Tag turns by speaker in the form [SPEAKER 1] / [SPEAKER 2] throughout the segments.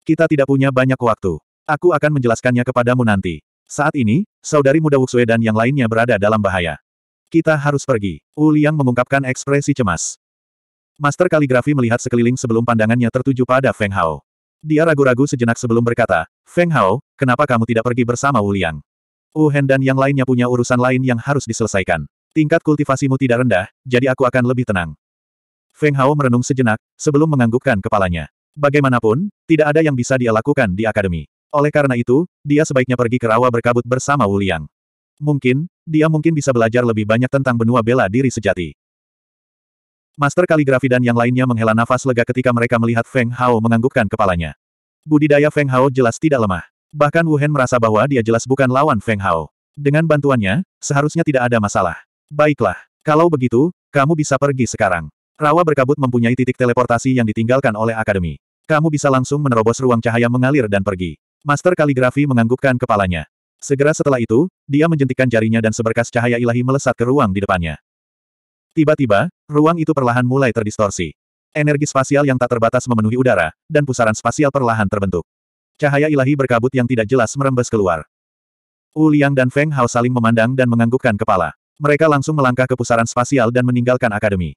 [SPEAKER 1] Kita tidak punya banyak waktu. Aku akan menjelaskannya kepadamu nanti. Saat ini, saudari muda Wuxue dan yang lainnya berada dalam bahaya. Kita harus pergi. Wu Liang mengungkapkan ekspresi cemas. Master kaligrafi melihat sekeliling sebelum pandangannya tertuju pada Feng Hao. Dia ragu-ragu sejenak sebelum berkata, Feng Hao, kenapa kamu tidak pergi bersama Wu Liang? Wu Hen dan yang lainnya punya urusan lain yang harus diselesaikan. Tingkat kultivasimu tidak rendah, jadi aku akan lebih tenang. Feng Hao merenung sejenak, sebelum menganggukkan kepalanya. Bagaimanapun, tidak ada yang bisa dia lakukan di akademi. Oleh karena itu, dia sebaiknya pergi ke rawa berkabut bersama Wuliang. Mungkin, dia mungkin bisa belajar lebih banyak tentang benua bela diri sejati. Master kaligrafi dan yang lainnya menghela nafas lega ketika mereka melihat Feng Hao menganggukkan kepalanya. Budidaya Feng Hao jelas tidak lemah. Bahkan Wu Hen merasa bahwa dia jelas bukan lawan Feng Hao. Dengan bantuannya, seharusnya tidak ada masalah. Baiklah, kalau begitu, kamu bisa pergi sekarang. Rawa berkabut mempunyai titik teleportasi yang ditinggalkan oleh Akademi. Kamu bisa langsung menerobos ruang cahaya mengalir dan pergi. Master kaligrafi menganggukkan kepalanya. Segera setelah itu, dia menjentikan jarinya dan seberkas cahaya ilahi melesat ke ruang di depannya. Tiba-tiba, ruang itu perlahan mulai terdistorsi. Energi spasial yang tak terbatas memenuhi udara, dan pusaran spasial perlahan terbentuk. Cahaya ilahi berkabut yang tidak jelas merembes keluar. Wu Liang dan Feng Hao saling memandang dan menganggukkan kepala. Mereka langsung melangkah ke pusaran spasial dan meninggalkan akademi.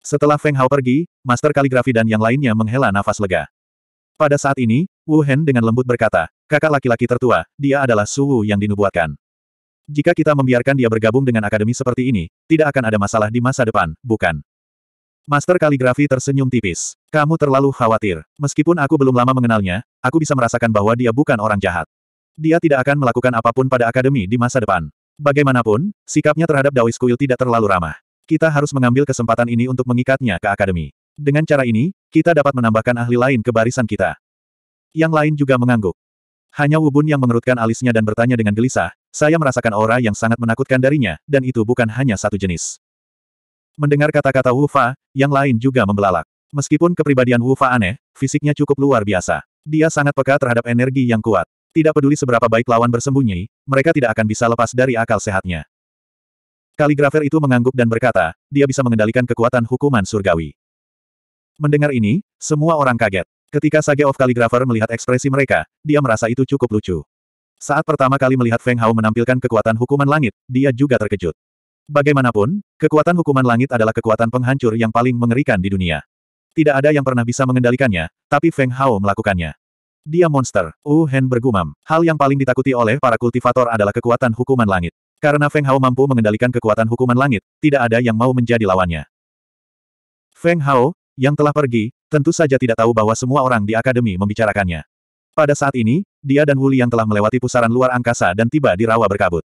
[SPEAKER 1] Setelah Feng Hao pergi, Master Kaligrafi dan yang lainnya menghela nafas lega. Pada saat ini, Wu Hen dengan lembut berkata, kakak laki-laki tertua, dia adalah Su Wu yang dinubuatkan. Jika kita membiarkan dia bergabung dengan akademi seperti ini, tidak akan ada masalah di masa depan, bukan? Master Kaligrafi tersenyum tipis. Kamu terlalu khawatir. Meskipun aku belum lama mengenalnya, aku bisa merasakan bahwa dia bukan orang jahat. Dia tidak akan melakukan apapun pada akademi di masa depan. Bagaimanapun, sikapnya terhadap Dawis Kuil tidak terlalu ramah kita harus mengambil kesempatan ini untuk mengikatnya ke akademi. Dengan cara ini, kita dapat menambahkan ahli lain ke barisan kita. Yang lain juga mengangguk. Hanya Wubun yang mengerutkan alisnya dan bertanya dengan gelisah, saya merasakan aura yang sangat menakutkan darinya, dan itu bukan hanya satu jenis. Mendengar kata-kata Wufa, yang lain juga membelalak. Meskipun kepribadian Wufa aneh, fisiknya cukup luar biasa. Dia sangat peka terhadap energi yang kuat. Tidak peduli seberapa baik lawan bersembunyi, mereka tidak akan bisa lepas dari akal sehatnya. Kaligrafer itu mengangguk dan berkata, dia bisa mengendalikan kekuatan hukuman surgawi. Mendengar ini, semua orang kaget. Ketika Sage of Kaligrafer melihat ekspresi mereka, dia merasa itu cukup lucu. Saat pertama kali melihat Feng Hao menampilkan kekuatan hukuman langit, dia juga terkejut. Bagaimanapun, kekuatan hukuman langit adalah kekuatan penghancur yang paling mengerikan di dunia. Tidak ada yang pernah bisa mengendalikannya, tapi Feng Hao melakukannya. Dia monster, Wu Hen bergumam. Hal yang paling ditakuti oleh para kultivator adalah kekuatan hukuman langit. Karena Feng Hao mampu mengendalikan kekuatan hukuman langit, tidak ada yang mau menjadi lawannya. Feng Hao, yang telah pergi, tentu saja tidak tahu bahwa semua orang di akademi membicarakannya. Pada saat ini, dia dan Wuli yang telah melewati pusaran luar angkasa dan tiba di rawa berkabut.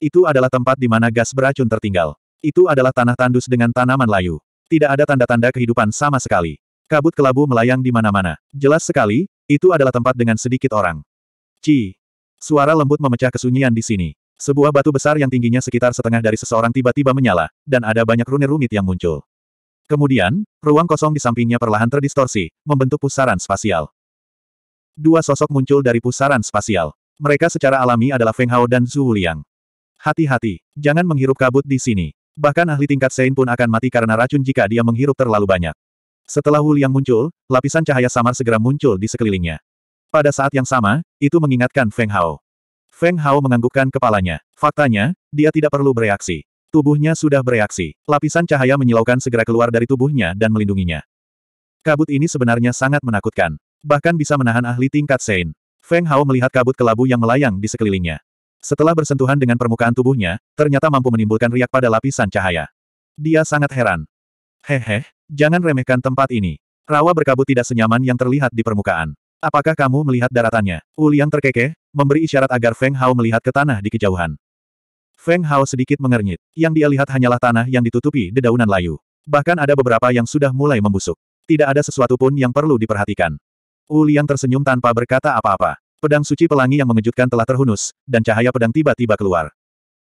[SPEAKER 1] Itu adalah tempat di mana gas beracun tertinggal. Itu adalah tanah tandus dengan tanaman layu. Tidak ada tanda-tanda kehidupan sama sekali. Kabut kelabu melayang di mana-mana. Jelas sekali, itu adalah tempat dengan sedikit orang. Ci. Suara lembut memecah kesunyian di sini. Sebuah batu besar yang tingginya sekitar setengah dari seseorang tiba-tiba menyala, dan ada banyak rune rumit yang muncul. Kemudian, ruang kosong di sampingnya perlahan terdistorsi, membentuk pusaran spasial. Dua sosok muncul dari pusaran spasial. Mereka secara alami adalah Feng Hao dan Zhu Liang. Hati-hati, jangan menghirup kabut di sini. Bahkan ahli tingkat Sein pun akan mati karena racun jika dia menghirup terlalu banyak. Setelah Wu Liang muncul, lapisan cahaya samar segera muncul di sekelilingnya. Pada saat yang sama, itu mengingatkan Feng Hao. Feng Hao menganggukkan kepalanya. Faktanya, dia tidak perlu bereaksi. Tubuhnya sudah bereaksi. Lapisan cahaya menyilaukan segera keluar dari tubuhnya dan melindunginya. Kabut ini sebenarnya sangat menakutkan. Bahkan bisa menahan ahli tingkat Sein. Feng Hao melihat kabut kelabu yang melayang di sekelilingnya. Setelah bersentuhan dengan permukaan tubuhnya, ternyata mampu menimbulkan riak pada lapisan cahaya. Dia sangat heran. Hehe, jangan remehkan tempat ini. Rawa berkabut tidak senyaman yang terlihat di permukaan. Apakah kamu melihat daratannya? Uliang terkekeh, memberi isyarat agar Feng Hao melihat ke tanah di kejauhan. Feng Hao sedikit mengernyit. Yang dia lihat hanyalah tanah yang ditutupi dedaunan layu. Bahkan ada beberapa yang sudah mulai membusuk. Tidak ada sesuatu pun yang perlu diperhatikan. Uliang tersenyum tanpa berkata apa-apa. Pedang suci pelangi yang mengejutkan telah terhunus, dan cahaya pedang tiba-tiba keluar.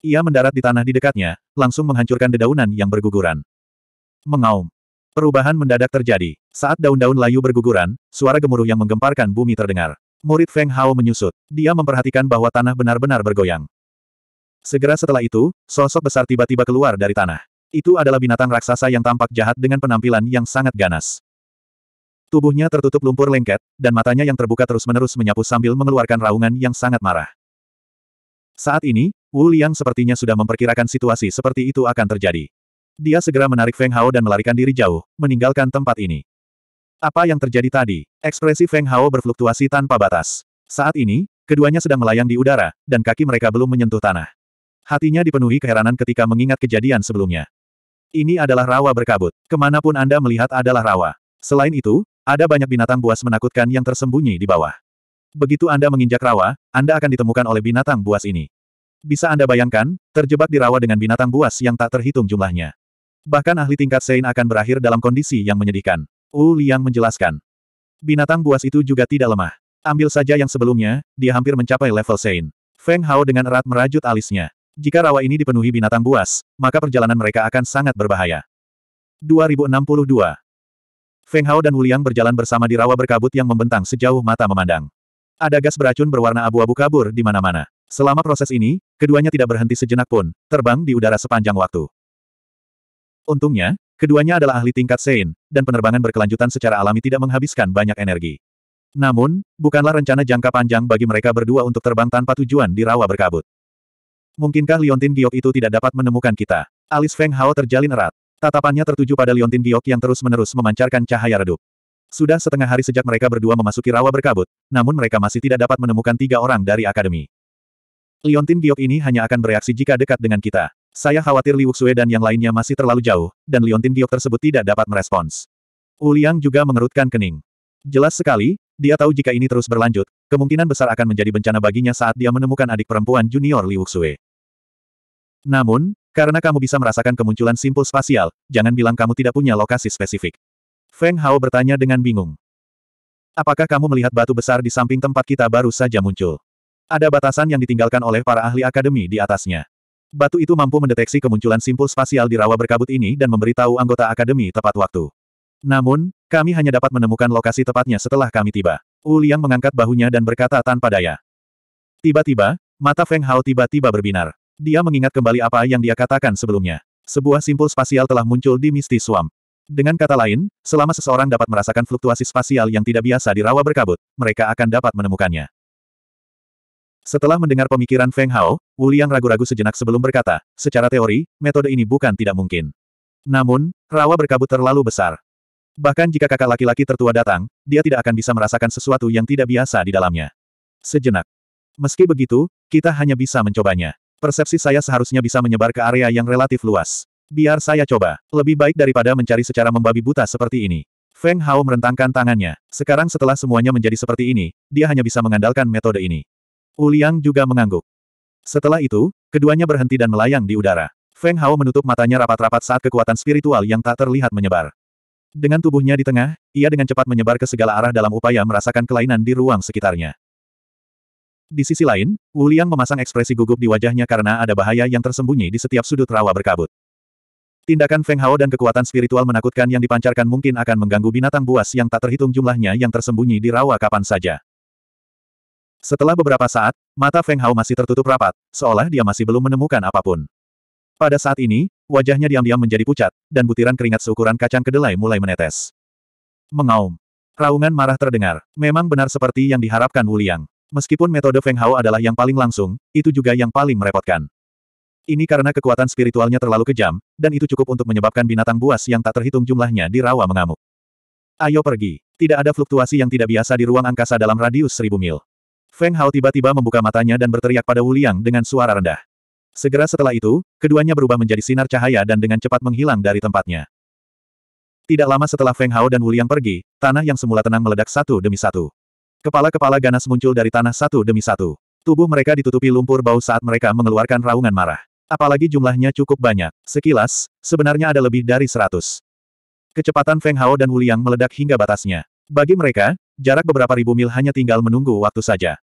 [SPEAKER 1] Ia mendarat di tanah di dekatnya, langsung menghancurkan dedaunan yang berguguran. Mengaum. Perubahan mendadak terjadi. Saat daun-daun layu berguguran, suara gemuruh yang menggemparkan bumi terdengar. Murid Feng Hao menyusut. Dia memperhatikan bahwa tanah benar-benar bergoyang. Segera setelah itu, sosok besar tiba-tiba keluar dari tanah. Itu adalah binatang raksasa yang tampak jahat dengan penampilan yang sangat ganas. Tubuhnya tertutup lumpur lengket, dan matanya yang terbuka terus-menerus menyapu sambil mengeluarkan raungan yang sangat marah. Saat ini, Wu Liang sepertinya sudah memperkirakan situasi seperti itu akan terjadi. Dia segera menarik Feng Hao dan melarikan diri jauh, meninggalkan tempat ini. Apa yang terjadi tadi? Ekspresi Feng Hao berfluktuasi tanpa batas. Saat ini, keduanya sedang melayang di udara, dan kaki mereka belum menyentuh tanah. Hatinya dipenuhi keheranan ketika mengingat kejadian sebelumnya. Ini adalah rawa berkabut. Kemanapun Anda melihat adalah rawa. Selain itu, ada banyak binatang buas menakutkan yang tersembunyi di bawah. Begitu Anda menginjak rawa, Anda akan ditemukan oleh binatang buas ini. Bisa Anda bayangkan, terjebak di rawa dengan binatang buas yang tak terhitung jumlahnya. Bahkan ahli tingkat Sein akan berakhir dalam kondisi yang menyedihkan. Wu Liang menjelaskan. Binatang buas itu juga tidak lemah. Ambil saja yang sebelumnya, dia hampir mencapai level Sein. Feng Hao dengan erat merajut alisnya. Jika rawa ini dipenuhi binatang buas, maka perjalanan mereka akan sangat berbahaya. 2062 Feng Hao dan Wuliang berjalan bersama di rawa berkabut yang membentang sejauh mata memandang. Ada gas beracun berwarna abu-abu kabur di mana-mana. Selama proses ini, keduanya tidak berhenti sejenak pun, terbang di udara sepanjang waktu. Untungnya, keduanya adalah ahli tingkat Sein, dan penerbangan berkelanjutan secara alami tidak menghabiskan banyak energi. Namun, bukanlah rencana jangka panjang bagi mereka berdua untuk terbang tanpa tujuan di rawa berkabut. Mungkinkah Liontin Giok itu tidak dapat menemukan kita? Alis Feng Hao terjalin erat. Tatapannya tertuju pada Liontin Giok yang terus-menerus memancarkan cahaya redup. Sudah setengah hari sejak mereka berdua memasuki rawa berkabut, namun mereka masih tidak dapat menemukan tiga orang dari akademi. Liontin Giok ini hanya akan bereaksi jika dekat dengan kita. Saya khawatir Liu Xue dan yang lainnya masih terlalu jauh, dan Liontin Giok tersebut tidak dapat merespons. Uliang juga mengerutkan kening. Jelas sekali, dia tahu jika ini terus berlanjut, kemungkinan besar akan menjadi bencana baginya saat dia menemukan adik perempuan junior Liu Xue. Namun, karena kamu bisa merasakan kemunculan simpul spasial, jangan bilang kamu tidak punya lokasi spesifik. Feng Hao bertanya dengan bingung. Apakah kamu melihat batu besar di samping tempat kita baru saja muncul? Ada batasan yang ditinggalkan oleh para ahli akademi di atasnya. Batu itu mampu mendeteksi kemunculan simpul spasial di rawa berkabut ini dan memberitahu anggota akademi tepat waktu. Namun, kami hanya dapat menemukan lokasi tepatnya setelah kami tiba. Wu Liang mengangkat bahunya dan berkata tanpa daya. Tiba-tiba, mata Feng Hao tiba-tiba berbinar. Dia mengingat kembali apa yang dia katakan sebelumnya. Sebuah simpul spasial telah muncul di Misty Swamp. Dengan kata lain, selama seseorang dapat merasakan fluktuasi spasial yang tidak biasa di rawa berkabut, mereka akan dapat menemukannya. Setelah mendengar pemikiran Feng Hao, Wu Liang ragu-ragu sejenak sebelum berkata, secara teori, metode ini bukan tidak mungkin. Namun, rawa berkabut terlalu besar. Bahkan jika kakak laki-laki tertua datang, dia tidak akan bisa merasakan sesuatu yang tidak biasa di dalamnya. Sejenak. Meski begitu, kita hanya bisa mencobanya. Persepsi saya seharusnya bisa menyebar ke area yang relatif luas. Biar saya coba. Lebih baik daripada mencari secara membabi buta seperti ini. Feng Hao merentangkan tangannya. Sekarang setelah semuanya menjadi seperti ini, dia hanya bisa mengandalkan metode ini. Uliang juga mengangguk. Setelah itu, keduanya berhenti dan melayang di udara. Feng Hao menutup matanya rapat-rapat saat kekuatan spiritual yang tak terlihat menyebar. Dengan tubuhnya di tengah, ia dengan cepat menyebar ke segala arah dalam upaya merasakan kelainan di ruang sekitarnya. Di sisi lain, Wu Liang memasang ekspresi gugup di wajahnya karena ada bahaya yang tersembunyi di setiap sudut rawa berkabut. Tindakan Feng Hao dan kekuatan spiritual menakutkan yang dipancarkan mungkin akan mengganggu binatang buas yang tak terhitung jumlahnya yang tersembunyi di rawa kapan saja. Setelah beberapa saat, mata Feng Hao masih tertutup rapat, seolah dia masih belum menemukan apapun. Pada saat ini, wajahnya diam-diam menjadi pucat, dan butiran keringat seukuran kacang kedelai mulai menetes. Mengaum. Raungan marah terdengar. Memang benar seperti yang diharapkan Wu Liang. Meskipun metode Feng Hao adalah yang paling langsung, itu juga yang paling merepotkan. Ini karena kekuatan spiritualnya terlalu kejam, dan itu cukup untuk menyebabkan binatang buas yang tak terhitung jumlahnya di rawa mengamuk. Ayo pergi. Tidak ada fluktuasi yang tidak biasa di ruang angkasa dalam radius seribu mil. Feng Hao tiba-tiba membuka matanya dan berteriak pada Wu Liang dengan suara rendah. Segera setelah itu, keduanya berubah menjadi sinar cahaya dan dengan cepat menghilang dari tempatnya. Tidak lama setelah Feng Hao dan Wu Liang pergi, tanah yang semula tenang meledak satu demi satu. Kepala-kepala ganas muncul dari tanah satu demi satu. Tubuh mereka ditutupi lumpur bau saat mereka mengeluarkan raungan marah. Apalagi jumlahnya cukup banyak. Sekilas, sebenarnya ada lebih dari seratus. Kecepatan Feng Hao dan Wu Liang meledak hingga batasnya. Bagi mereka, jarak beberapa ribu mil hanya tinggal menunggu waktu saja.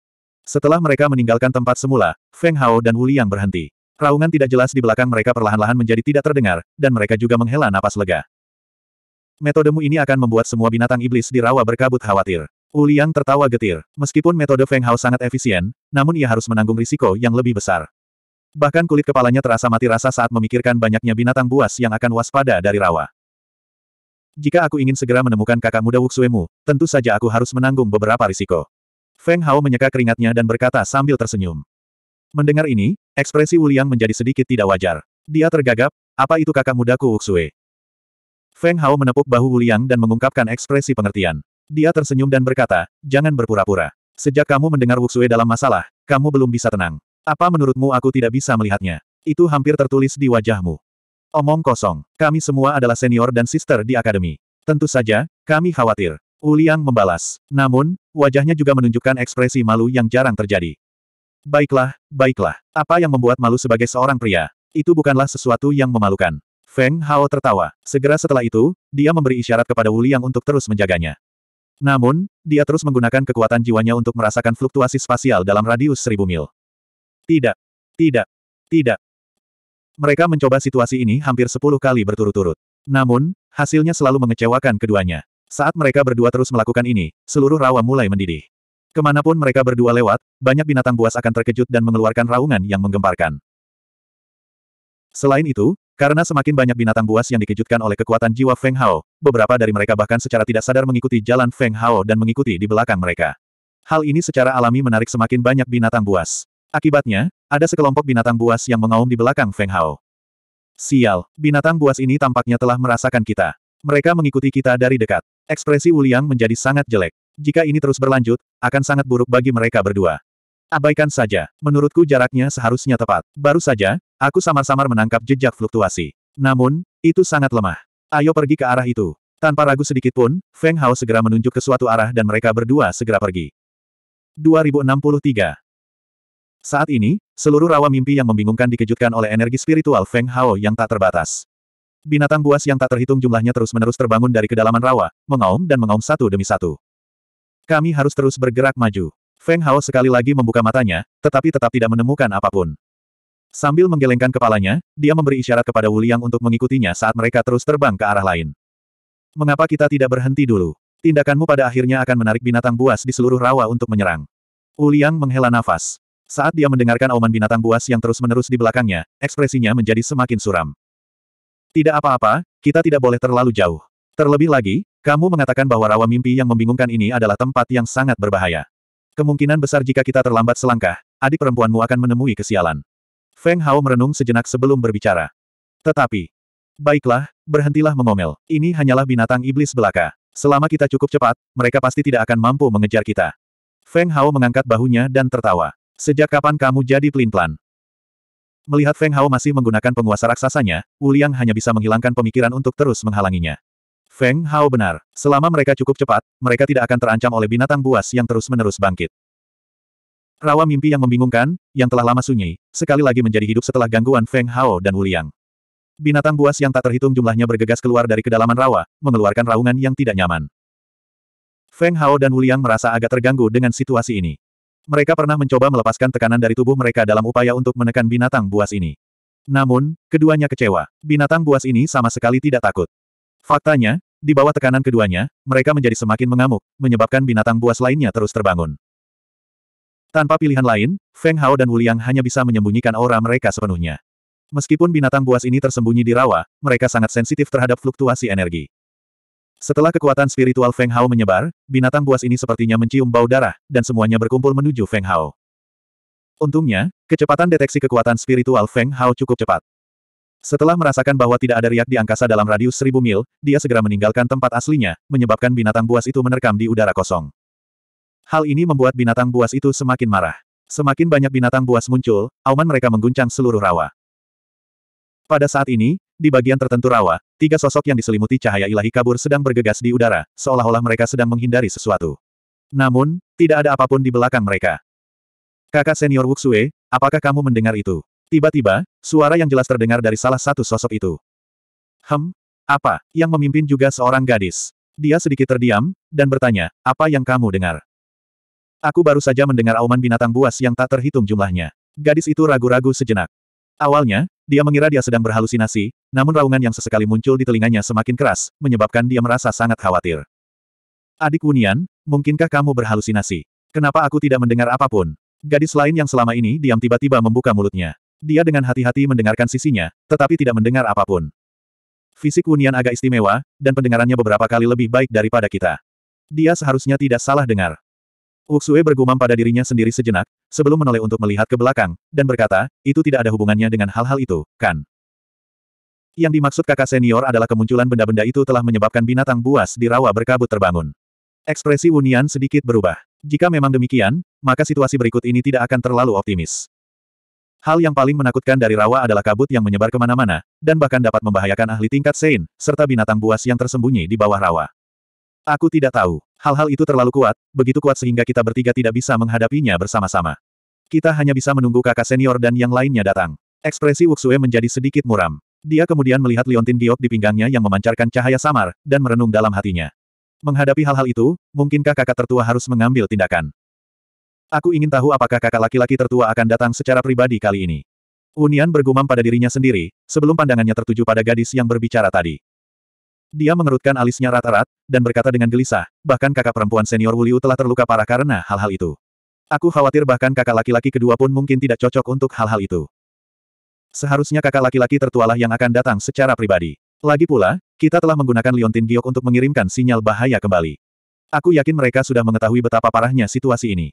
[SPEAKER 1] Setelah mereka meninggalkan tempat semula, Feng Hao dan Wu Liang berhenti. Raungan tidak jelas di belakang mereka perlahan-lahan menjadi tidak terdengar, dan mereka juga menghela napas lega. Metodemu ini akan membuat semua binatang iblis di rawa berkabut khawatir. Wu Liang tertawa getir. Meskipun metode Feng Hao sangat efisien, namun ia harus menanggung risiko yang lebih besar. Bahkan kulit kepalanya terasa mati rasa saat memikirkan banyaknya binatang buas yang akan waspada dari rawa. Jika aku ingin segera menemukan kakak muda Wuxuemu, tentu saja aku harus menanggung beberapa risiko. Feng Hao menyeka keringatnya dan berkata sambil tersenyum. Mendengar ini, ekspresi Wuliang menjadi sedikit tidak wajar. Dia tergagap, apa itu kakak mudaku Uxue? Feng Hao menepuk bahu Wuliang dan mengungkapkan ekspresi pengertian. Dia tersenyum dan berkata, jangan berpura-pura. Sejak kamu mendengar Wuxue dalam masalah, kamu belum bisa tenang. Apa menurutmu aku tidak bisa melihatnya? Itu hampir tertulis di wajahmu. Omong kosong, kami semua adalah senior dan sister di akademi. Tentu saja, kami khawatir. Uliang membalas. Namun, wajahnya juga menunjukkan ekspresi malu yang jarang terjadi. Baiklah, baiklah. Apa yang membuat malu sebagai seorang pria? Itu bukanlah sesuatu yang memalukan. Feng Hao tertawa. Segera setelah itu, dia memberi isyarat kepada Wuliang untuk terus menjaganya. Namun, dia terus menggunakan kekuatan jiwanya untuk merasakan fluktuasi spasial dalam radius seribu mil. Tidak. Tidak. Tidak. Mereka mencoba situasi ini hampir sepuluh kali berturut-turut. Namun, hasilnya selalu mengecewakan keduanya. Saat mereka berdua terus melakukan ini, seluruh rawa mulai mendidih. Kemanapun mereka berdua lewat, banyak binatang buas akan terkejut dan mengeluarkan raungan yang menggemparkan. Selain itu, karena semakin banyak binatang buas yang dikejutkan oleh kekuatan jiwa Feng Hao, beberapa dari mereka bahkan secara tidak sadar mengikuti jalan Feng Hao dan mengikuti di belakang mereka. Hal ini secara alami menarik semakin banyak binatang buas. Akibatnya, ada sekelompok binatang buas yang mengaum di belakang Feng Hao. Sial, binatang buas ini tampaknya telah merasakan kita. Mereka mengikuti kita dari dekat. Ekspresi Wuliang menjadi sangat jelek. Jika ini terus berlanjut, akan sangat buruk bagi mereka berdua. Abaikan saja, menurutku jaraknya seharusnya tepat. Baru saja, aku samar-samar menangkap jejak fluktuasi. Namun, itu sangat lemah. Ayo pergi ke arah itu. Tanpa ragu sedikit pun, Feng Hao segera menunjuk ke suatu arah dan mereka berdua segera pergi. 2063 Saat ini, seluruh rawa mimpi yang membingungkan dikejutkan oleh energi spiritual Feng Hao yang tak terbatas. Binatang buas yang tak terhitung jumlahnya terus-menerus terbangun dari kedalaman rawa, mengaum dan mengaum satu demi satu. Kami harus terus bergerak maju. Feng Hao sekali lagi membuka matanya, tetapi tetap tidak menemukan apapun. Sambil menggelengkan kepalanya, dia memberi isyarat kepada Wu Liang untuk mengikutinya saat mereka terus terbang ke arah lain. Mengapa kita tidak berhenti dulu? Tindakanmu pada akhirnya akan menarik binatang buas di seluruh rawa untuk menyerang. Wu Liang menghela nafas. Saat dia mendengarkan auman binatang buas yang terus-menerus di belakangnya, ekspresinya menjadi semakin suram. Tidak apa-apa, kita tidak boleh terlalu jauh. Terlebih lagi, kamu mengatakan bahwa rawa mimpi yang membingungkan ini adalah tempat yang sangat berbahaya. Kemungkinan besar jika kita terlambat selangkah, adik perempuanmu akan menemui kesialan. Feng Hao merenung sejenak sebelum berbicara. Tetapi, baiklah, berhentilah mengomel. Ini hanyalah binatang iblis belaka. Selama kita cukup cepat, mereka pasti tidak akan mampu mengejar kita. Feng Hao mengangkat bahunya dan tertawa. Sejak kapan kamu jadi pelin-pelan? Melihat Feng Hao masih menggunakan penguasa raksasanya, Wu Liang hanya bisa menghilangkan pemikiran untuk terus menghalanginya. Feng Hao benar, selama mereka cukup cepat, mereka tidak akan terancam oleh binatang buas yang terus-menerus bangkit. Rawa mimpi yang membingungkan, yang telah lama sunyi, sekali lagi menjadi hidup setelah gangguan Feng Hao dan Wu Liang. Binatang buas yang tak terhitung jumlahnya bergegas keluar dari kedalaman rawa, mengeluarkan raungan yang tidak nyaman. Feng Hao dan Wu Liang merasa agak terganggu dengan situasi ini. Mereka pernah mencoba melepaskan tekanan dari tubuh mereka dalam upaya untuk menekan binatang buas ini. Namun, keduanya kecewa. Binatang buas ini sama sekali tidak takut. Faktanya, di bawah tekanan keduanya, mereka menjadi semakin mengamuk, menyebabkan binatang buas lainnya terus terbangun. Tanpa pilihan lain, Feng Hao dan Wuliang hanya bisa menyembunyikan aura mereka sepenuhnya. Meskipun binatang buas ini tersembunyi di rawa, mereka sangat sensitif terhadap fluktuasi energi. Setelah kekuatan spiritual Feng Hao menyebar, binatang buas ini sepertinya mencium bau darah, dan semuanya berkumpul menuju Feng Hao. Untungnya, kecepatan deteksi kekuatan spiritual Feng Hao cukup cepat. Setelah merasakan bahwa tidak ada riak di angkasa dalam radius seribu mil, dia segera meninggalkan tempat aslinya, menyebabkan binatang buas itu menerkam di udara kosong. Hal ini membuat binatang buas itu semakin marah. Semakin banyak binatang buas muncul, auman mereka mengguncang seluruh rawa. Pada saat ini, di bagian tertentu rawa, tiga sosok yang diselimuti cahaya ilahi kabur sedang bergegas di udara, seolah-olah mereka sedang menghindari sesuatu. Namun, tidak ada apapun di belakang mereka. Kakak senior Wuxue, apakah kamu mendengar itu? Tiba-tiba, suara yang jelas terdengar dari salah satu sosok itu. Hem, apa, yang memimpin juga seorang gadis. Dia sedikit terdiam, dan bertanya, apa yang kamu dengar? Aku baru saja mendengar auman binatang buas yang tak terhitung jumlahnya. Gadis itu ragu-ragu sejenak. Awalnya, dia mengira dia sedang berhalusinasi, namun raungan yang sesekali muncul di telinganya semakin keras, menyebabkan dia merasa sangat khawatir. Adik Wunian, mungkinkah kamu berhalusinasi? Kenapa aku tidak mendengar apapun? Gadis lain yang selama ini diam tiba-tiba membuka mulutnya. Dia dengan hati-hati mendengarkan sisinya, tetapi tidak mendengar apapun. Fisik Wunian agak istimewa, dan pendengarannya beberapa kali lebih baik daripada kita. Dia seharusnya tidak salah dengar. Uxue bergumam pada dirinya sendiri sejenak, sebelum menoleh untuk melihat ke belakang, dan berkata, itu tidak ada hubungannya dengan hal-hal itu, kan? Yang dimaksud kakak senior adalah kemunculan benda-benda itu telah menyebabkan binatang buas di rawa berkabut terbangun. Ekspresi Wunian sedikit berubah. Jika memang demikian, maka situasi berikut ini tidak akan terlalu optimis. Hal yang paling menakutkan dari rawa adalah kabut yang menyebar kemana-mana, dan bahkan dapat membahayakan ahli tingkat Sein, serta binatang buas yang tersembunyi di bawah rawa. Aku tidak tahu. Hal-hal itu terlalu kuat, begitu kuat sehingga kita bertiga tidak bisa menghadapinya bersama-sama. Kita hanya bisa menunggu kakak senior dan yang lainnya datang. Ekspresi Wuxue menjadi sedikit muram. Dia kemudian melihat liontin giok di pinggangnya yang memancarkan cahaya samar, dan merenung dalam hatinya. Menghadapi hal-hal itu, mungkinkah kakak tertua harus mengambil tindakan? Aku ingin tahu apakah kakak laki-laki tertua akan datang secara pribadi kali ini. Unian bergumam pada dirinya sendiri, sebelum pandangannya tertuju pada gadis yang berbicara tadi. Dia mengerutkan alisnya rata-rat, dan berkata dengan gelisah, bahkan kakak perempuan senior Wuliu telah terluka parah karena hal-hal itu. Aku khawatir bahkan kakak laki-laki kedua pun mungkin tidak cocok untuk hal-hal itu. Seharusnya kakak laki-laki tertualah yang akan datang secara pribadi. Lagi pula, kita telah menggunakan Liontin Giok untuk mengirimkan sinyal bahaya kembali. Aku yakin mereka sudah mengetahui betapa parahnya situasi ini.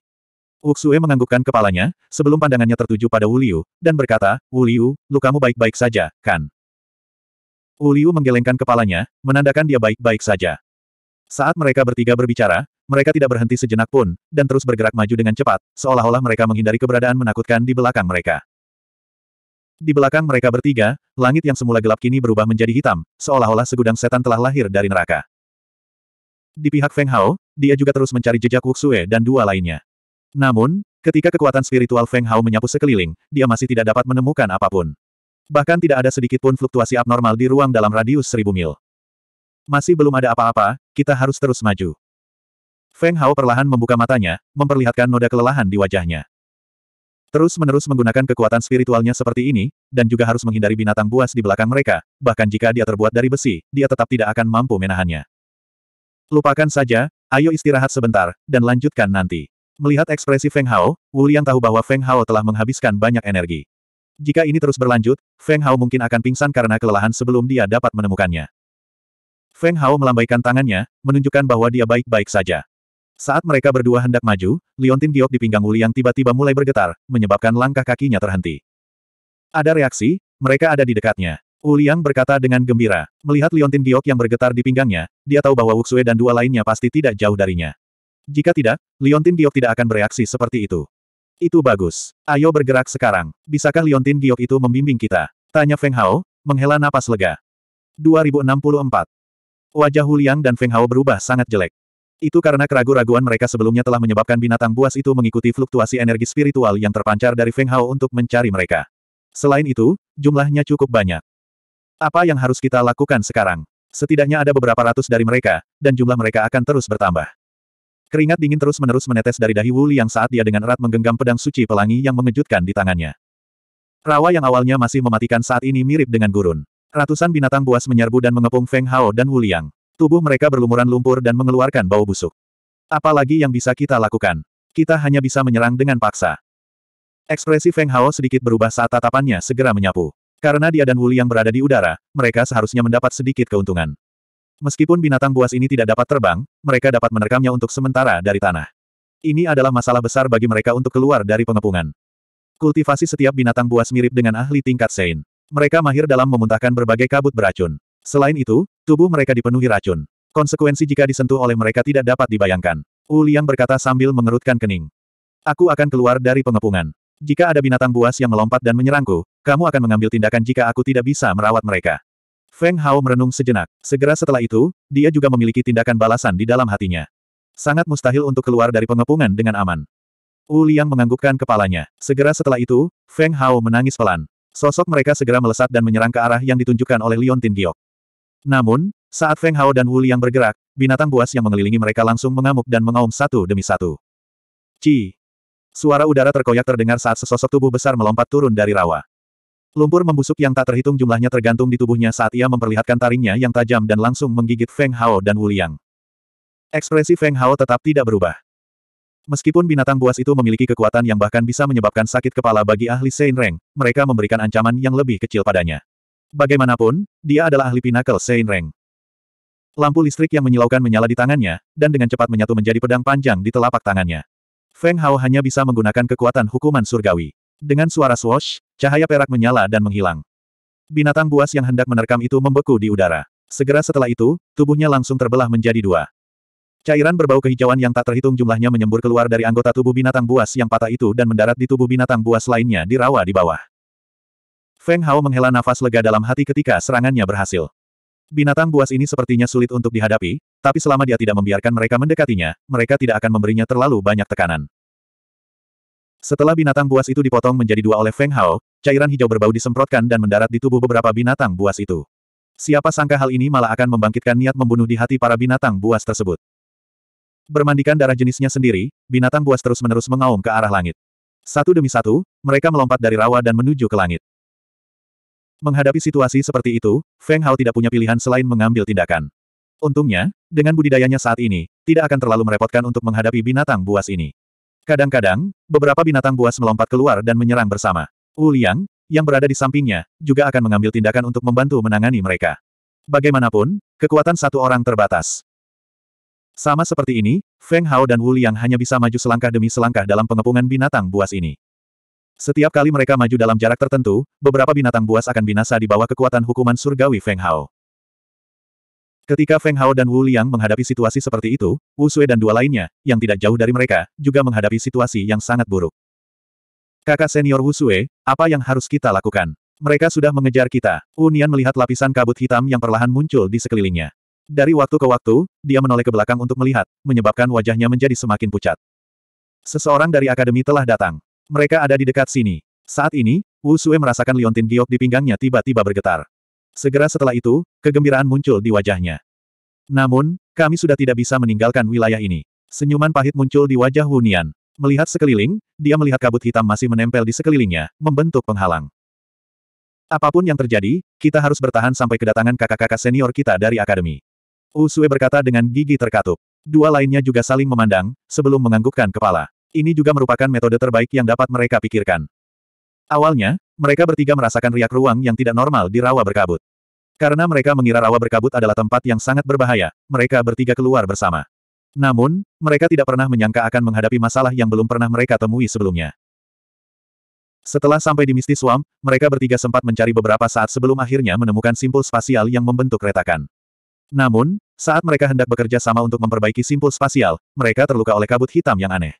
[SPEAKER 1] Wuxue menganggukkan kepalanya, sebelum pandangannya tertuju pada Wuliu, dan berkata, Wuliu, lukamu baik-baik saja, kan? Uliu menggelengkan kepalanya, menandakan dia baik-baik saja. Saat mereka bertiga berbicara, mereka tidak berhenti sejenak pun, dan terus bergerak maju dengan cepat, seolah-olah mereka menghindari keberadaan menakutkan di belakang mereka. Di belakang mereka bertiga, langit yang semula gelap kini berubah menjadi hitam, seolah-olah segudang setan telah lahir dari neraka. Di pihak Feng Hao, dia juga terus mencari jejak Wuxue dan dua lainnya. Namun, ketika kekuatan spiritual Feng Hao menyapu sekeliling, dia masih tidak dapat menemukan apapun. Bahkan tidak ada sedikit pun fluktuasi abnormal di ruang dalam radius seribu mil. Masih belum ada apa-apa, kita harus terus maju. Feng Hao perlahan membuka matanya, memperlihatkan noda kelelahan di wajahnya. Terus-menerus menggunakan kekuatan spiritualnya seperti ini, dan juga harus menghindari binatang buas di belakang mereka, bahkan jika dia terbuat dari besi, dia tetap tidak akan mampu menahannya. Lupakan saja, ayo istirahat sebentar, dan lanjutkan nanti. Melihat ekspresi Feng Hao, Wu Liang tahu bahwa Feng Hao telah menghabiskan banyak energi. Jika ini terus berlanjut, Feng Hao mungkin akan pingsan karena kelelahan sebelum dia dapat menemukannya. Feng Hao melambaikan tangannya, menunjukkan bahwa dia baik-baik saja. Saat mereka berdua hendak maju, liontin giok di pinggang Uli yang tiba-tiba mulai bergetar, menyebabkan langkah kakinya terhenti. Ada reaksi, mereka ada di dekatnya. Uli Yang berkata dengan gembira, melihat liontin giok yang bergetar di pinggangnya, dia tahu bahwa Wuxue dan dua lainnya pasti tidak jauh darinya. Jika tidak, liontin giok tidak akan bereaksi seperti itu. Itu bagus. Ayo bergerak sekarang. Bisakah Liontin Giok itu membimbing kita? Tanya Feng Hao, menghela napas lega. 2064. Wajah Liang dan Feng Hao berubah sangat jelek. Itu karena keraguan-raguan mereka sebelumnya telah menyebabkan binatang buas itu mengikuti fluktuasi energi spiritual yang terpancar dari Feng Hao untuk mencari mereka. Selain itu, jumlahnya cukup banyak. Apa yang harus kita lakukan sekarang? Setidaknya ada beberapa ratus dari mereka, dan jumlah mereka akan terus bertambah. Keringat dingin terus-menerus menetes dari dahi Wu yang saat dia dengan erat menggenggam pedang suci pelangi yang mengejutkan di tangannya. Rawa yang awalnya masih mematikan saat ini mirip dengan gurun. Ratusan binatang buas menyerbu dan mengepung Feng Hao dan Wu Liang. Tubuh mereka berlumuran lumpur dan mengeluarkan bau busuk. Apalagi yang bisa kita lakukan? Kita hanya bisa menyerang dengan paksa. Ekspresi Feng Hao sedikit berubah saat tatapannya segera menyapu. Karena dia dan Wu Liang berada di udara, mereka seharusnya mendapat sedikit keuntungan. Meskipun binatang buas ini tidak dapat terbang, mereka dapat menerkamnya untuk sementara dari tanah. Ini adalah masalah besar bagi mereka untuk keluar dari pengepungan. Kultivasi setiap binatang buas mirip dengan ahli tingkat Sein. Mereka mahir dalam memuntahkan berbagai kabut beracun. Selain itu, tubuh mereka dipenuhi racun. Konsekuensi jika disentuh oleh mereka tidak dapat dibayangkan. Wu Liang berkata sambil mengerutkan kening. Aku akan keluar dari pengepungan. Jika ada binatang buas yang melompat dan menyerangku, kamu akan mengambil tindakan jika aku tidak bisa merawat mereka. Feng Hao merenung sejenak. Segera setelah itu, dia juga memiliki tindakan balasan di dalam hatinya. Sangat mustahil untuk keluar dari pengepungan dengan aman. Wu Liang menganggukkan kepalanya. Segera setelah itu, Feng Hao menangis pelan. Sosok mereka segera melesat dan menyerang ke arah yang ditunjukkan oleh Leon Tin Giok. Namun, saat Feng Hao dan Wu Liang bergerak, binatang buas yang mengelilingi mereka langsung mengamuk dan mengaum satu demi satu. Ci! Suara udara terkoyak terdengar saat sesosok tubuh besar melompat turun dari rawa. Lumpur membusuk yang tak terhitung jumlahnya tergantung di tubuhnya saat ia memperlihatkan taringnya yang tajam dan langsung menggigit Feng Hao dan Wu Liang. Ekspresi Feng Hao tetap tidak berubah. Meskipun binatang buas itu memiliki kekuatan yang bahkan bisa menyebabkan sakit kepala bagi ahli Sein Reng, mereka memberikan ancaman yang lebih kecil padanya. Bagaimanapun, dia adalah ahli pinakel Sein Reng. Lampu listrik yang menyilaukan menyala di tangannya, dan dengan cepat menyatu menjadi pedang panjang di telapak tangannya. Feng Hao hanya bisa menggunakan kekuatan hukuman surgawi. Dengan suara swash, cahaya perak menyala dan menghilang. Binatang buas yang hendak menerkam itu membeku di udara. Segera setelah itu, tubuhnya langsung terbelah menjadi dua. Cairan berbau kehijauan yang tak terhitung jumlahnya menyembur keluar dari anggota tubuh binatang buas yang patah itu dan mendarat di tubuh binatang buas lainnya di rawa di bawah. Feng Hao menghela nafas lega dalam hati ketika serangannya berhasil. Binatang buas ini sepertinya sulit untuk dihadapi, tapi selama dia tidak membiarkan mereka mendekatinya, mereka tidak akan memberinya terlalu banyak tekanan. Setelah binatang buas itu dipotong menjadi dua oleh Feng Hao, cairan hijau berbau disemprotkan dan mendarat di tubuh beberapa binatang buas itu. Siapa sangka hal ini malah akan membangkitkan niat membunuh di hati para binatang buas tersebut. Bermandikan darah jenisnya sendiri, binatang buas terus-menerus mengaum ke arah langit. Satu demi satu, mereka melompat dari rawa dan menuju ke langit. Menghadapi situasi seperti itu, Feng Hao tidak punya pilihan selain mengambil tindakan. Untungnya, dengan budidayanya saat ini, tidak akan terlalu merepotkan untuk menghadapi binatang buas ini. Kadang-kadang, beberapa binatang buas melompat keluar dan menyerang bersama. Wu Liang, yang berada di sampingnya, juga akan mengambil tindakan untuk membantu menangani mereka. Bagaimanapun, kekuatan satu orang terbatas. Sama seperti ini, Feng Hao dan Wu Liang hanya bisa maju selangkah demi selangkah dalam pengepungan binatang buas ini. Setiap kali mereka maju dalam jarak tertentu, beberapa binatang buas akan binasa di bawah kekuatan hukuman surgawi Feng Hao. Ketika Feng Hao dan Wu Liang menghadapi situasi seperti itu, Wu Sui dan dua lainnya, yang tidak jauh dari mereka, juga menghadapi situasi yang sangat buruk. Kakak senior Wu Sui, apa yang harus kita lakukan? Mereka sudah mengejar kita. Wu Nian melihat lapisan kabut hitam yang perlahan muncul di sekelilingnya. Dari waktu ke waktu, dia menoleh ke belakang untuk melihat, menyebabkan wajahnya menjadi semakin pucat. Seseorang dari akademi telah datang. Mereka ada di dekat sini. Saat ini, Wu Sui merasakan liontin giok di pinggangnya tiba-tiba bergetar. Segera setelah itu, kegembiraan muncul di wajahnya. Namun, kami sudah tidak bisa meninggalkan wilayah ini. Senyuman pahit muncul di wajah Hunian. Melihat sekeliling, dia melihat kabut hitam masih menempel di sekelilingnya, membentuk penghalang. Apapun yang terjadi, kita harus bertahan sampai kedatangan kakak-kakak senior kita dari akademi. Usue berkata dengan gigi terkatup. Dua lainnya juga saling memandang, sebelum menganggukkan kepala. Ini juga merupakan metode terbaik yang dapat mereka pikirkan. Awalnya, mereka bertiga merasakan riak ruang yang tidak normal di rawa berkabut. Karena mereka mengira rawa berkabut adalah tempat yang sangat berbahaya, mereka bertiga keluar bersama. Namun, mereka tidak pernah menyangka akan menghadapi masalah yang belum pernah mereka temui sebelumnya. Setelah sampai di Misty Swamp, mereka bertiga sempat mencari beberapa saat sebelum akhirnya menemukan simpul spasial yang membentuk retakan. Namun, saat mereka hendak bekerja sama untuk memperbaiki simpul spasial, mereka terluka oleh kabut hitam yang aneh.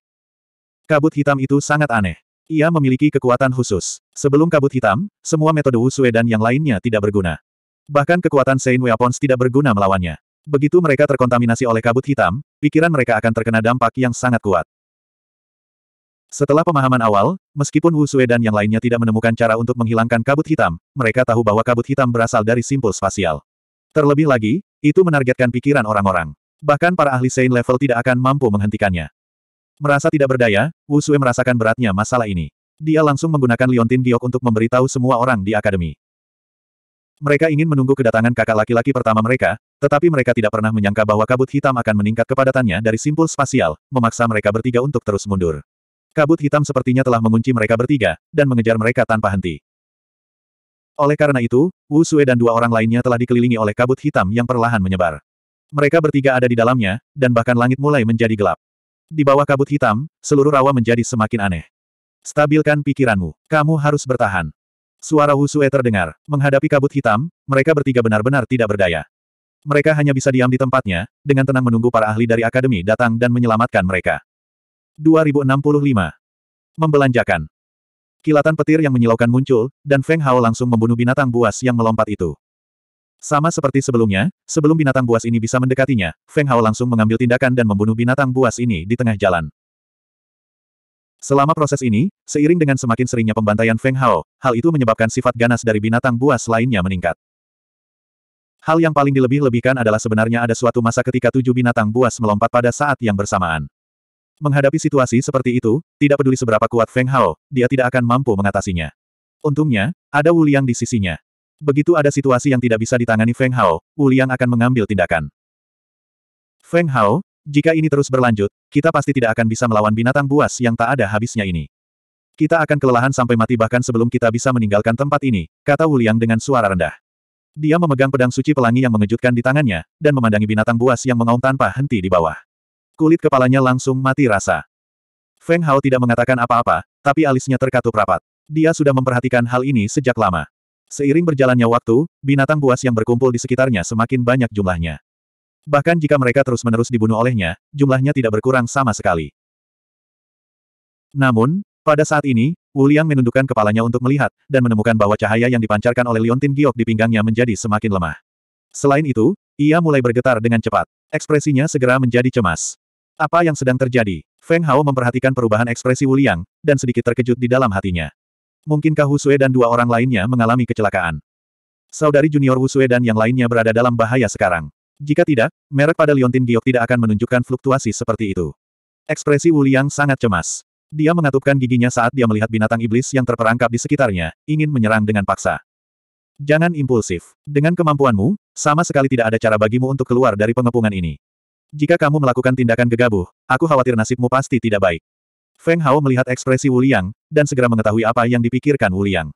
[SPEAKER 1] Kabut hitam itu sangat aneh. Ia memiliki kekuatan khusus. Sebelum kabut hitam, semua metode Wusue dan yang lainnya tidak berguna. Bahkan kekuatan Sein Weapons tidak berguna melawannya. Begitu mereka terkontaminasi oleh kabut hitam, pikiran mereka akan terkena dampak yang sangat kuat. Setelah pemahaman awal, meskipun Wu dan yang lainnya tidak menemukan cara untuk menghilangkan kabut hitam, mereka tahu bahwa kabut hitam berasal dari simpul spasial. Terlebih lagi, itu menargetkan pikiran orang-orang. Bahkan para ahli Sein level tidak akan mampu menghentikannya. Merasa tidak berdaya, Wu Sui merasakan beratnya masalah ini. Dia langsung menggunakan liontin giok untuk memberitahu semua orang di akademi. Mereka ingin menunggu kedatangan kakak laki-laki pertama mereka, tetapi mereka tidak pernah menyangka bahwa kabut hitam akan meningkat kepadatannya dari simpul spasial, memaksa mereka bertiga untuk terus mundur. Kabut hitam sepertinya telah mengunci mereka bertiga, dan mengejar mereka tanpa henti. Oleh karena itu, Wu Sue dan dua orang lainnya telah dikelilingi oleh kabut hitam yang perlahan menyebar. Mereka bertiga ada di dalamnya, dan bahkan langit mulai menjadi gelap. Di bawah kabut hitam, seluruh rawa menjadi semakin aneh. Stabilkan pikiranmu. Kamu harus bertahan. Suara Wusue terdengar. Menghadapi kabut hitam, mereka bertiga benar-benar tidak berdaya. Mereka hanya bisa diam di tempatnya, dengan tenang menunggu para ahli dari akademi datang dan menyelamatkan mereka. 2065. Membelanjakan. Kilatan petir yang menyilaukan muncul, dan Feng Hao langsung membunuh binatang buas yang melompat itu. Sama seperti sebelumnya, sebelum binatang buas ini bisa mendekatinya, Feng Hao langsung mengambil tindakan dan membunuh binatang buas ini di tengah jalan. Selama proses ini, seiring dengan semakin seringnya pembantaian Feng Hao, hal itu menyebabkan sifat ganas dari binatang buas lainnya meningkat. Hal yang paling dilebih-lebihkan adalah sebenarnya ada suatu masa ketika tujuh binatang buas melompat pada saat yang bersamaan. Menghadapi situasi seperti itu, tidak peduli seberapa kuat Feng Hao, dia tidak akan mampu mengatasinya. Untungnya, ada Wu Liang di sisinya. Begitu ada situasi yang tidak bisa ditangani Feng Hao, Liang akan mengambil tindakan. Feng Hao, jika ini terus berlanjut, kita pasti tidak akan bisa melawan binatang buas yang tak ada habisnya ini. Kita akan kelelahan sampai mati bahkan sebelum kita bisa meninggalkan tempat ini, kata Liang dengan suara rendah. Dia memegang pedang suci pelangi yang mengejutkan di tangannya, dan memandangi binatang buas yang mengaum tanpa henti di bawah. Kulit kepalanya langsung mati rasa. Feng Hao tidak mengatakan apa-apa, tapi alisnya terkatup rapat. Dia sudah memperhatikan hal ini sejak lama. Seiring berjalannya waktu, binatang buas yang berkumpul di sekitarnya semakin banyak jumlahnya. Bahkan jika mereka terus-menerus dibunuh olehnya, jumlahnya tidak berkurang sama sekali. Namun, pada saat ini, Wu Liang menundukkan kepalanya untuk melihat, dan menemukan bahwa cahaya yang dipancarkan oleh Liontin Giok di pinggangnya menjadi semakin lemah. Selain itu, ia mulai bergetar dengan cepat. Ekspresinya segera menjadi cemas. Apa yang sedang terjadi? Feng Hao memperhatikan perubahan ekspresi Wu Liang, dan sedikit terkejut di dalam hatinya. Mungkinkah Husue dan dua orang lainnya mengalami kecelakaan? Saudari junior Husue dan yang lainnya berada dalam bahaya sekarang. Jika tidak, merek pada Liontin Giok tidak akan menunjukkan fluktuasi seperti itu. Ekspresi Wu Liang sangat cemas. Dia mengatupkan giginya saat dia melihat binatang iblis yang terperangkap di sekitarnya, ingin menyerang dengan paksa. Jangan impulsif. Dengan kemampuanmu, sama sekali tidak ada cara bagimu untuk keluar dari pengepungan ini. Jika kamu melakukan tindakan gegabah, aku khawatir nasibmu pasti tidak baik. Feng Hao melihat ekspresi Wu Liang, dan segera mengetahui apa yang dipikirkan Wu Liang.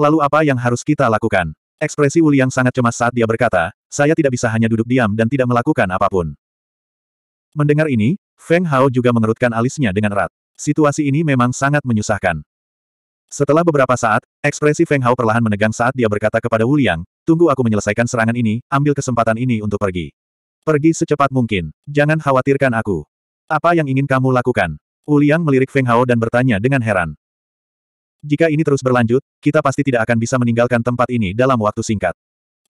[SPEAKER 1] Lalu apa yang harus kita lakukan? Ekspresi Wu Liang sangat cemas saat dia berkata, saya tidak bisa hanya duduk diam dan tidak melakukan apapun. Mendengar ini, Feng Hao juga mengerutkan alisnya dengan erat. Situasi ini memang sangat menyusahkan. Setelah beberapa saat, ekspresi Feng Hao perlahan menegang saat dia berkata kepada Wu Liang, tunggu aku menyelesaikan serangan ini, ambil kesempatan ini untuk pergi. Pergi secepat mungkin, jangan khawatirkan aku. Apa yang ingin kamu lakukan? Uliang melirik Feng Hao dan bertanya dengan heran. Jika ini terus berlanjut, kita pasti tidak akan bisa meninggalkan tempat ini dalam waktu singkat.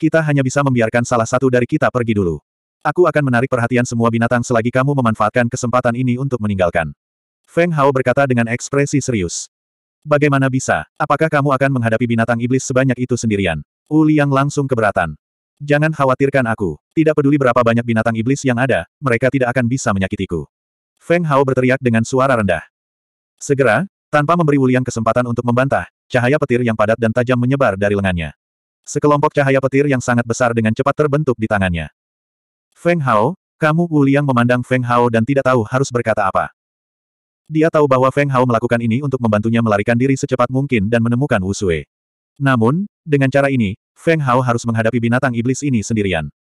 [SPEAKER 1] Kita hanya bisa membiarkan salah satu dari kita pergi dulu. Aku akan menarik perhatian semua binatang selagi kamu memanfaatkan kesempatan ini untuk meninggalkan. Feng Hao berkata dengan ekspresi serius. Bagaimana bisa? Apakah kamu akan menghadapi binatang iblis sebanyak itu sendirian? Uliang langsung keberatan. Jangan khawatirkan aku. Tidak peduli berapa banyak binatang iblis yang ada, mereka tidak akan bisa menyakitiku. Feng Hao berteriak dengan suara rendah. Segera, tanpa memberi Wulian kesempatan untuk membantah, cahaya petir yang padat dan tajam menyebar dari lengannya. Sekelompok cahaya petir yang sangat besar dengan cepat terbentuk di tangannya. Feng Hao, kamu Wuliang memandang Feng Hao dan tidak tahu harus berkata apa. Dia tahu bahwa Feng Hao melakukan ini untuk membantunya melarikan diri secepat mungkin dan menemukan Wu Sui. Namun, dengan cara ini, Feng Hao harus menghadapi binatang iblis ini sendirian.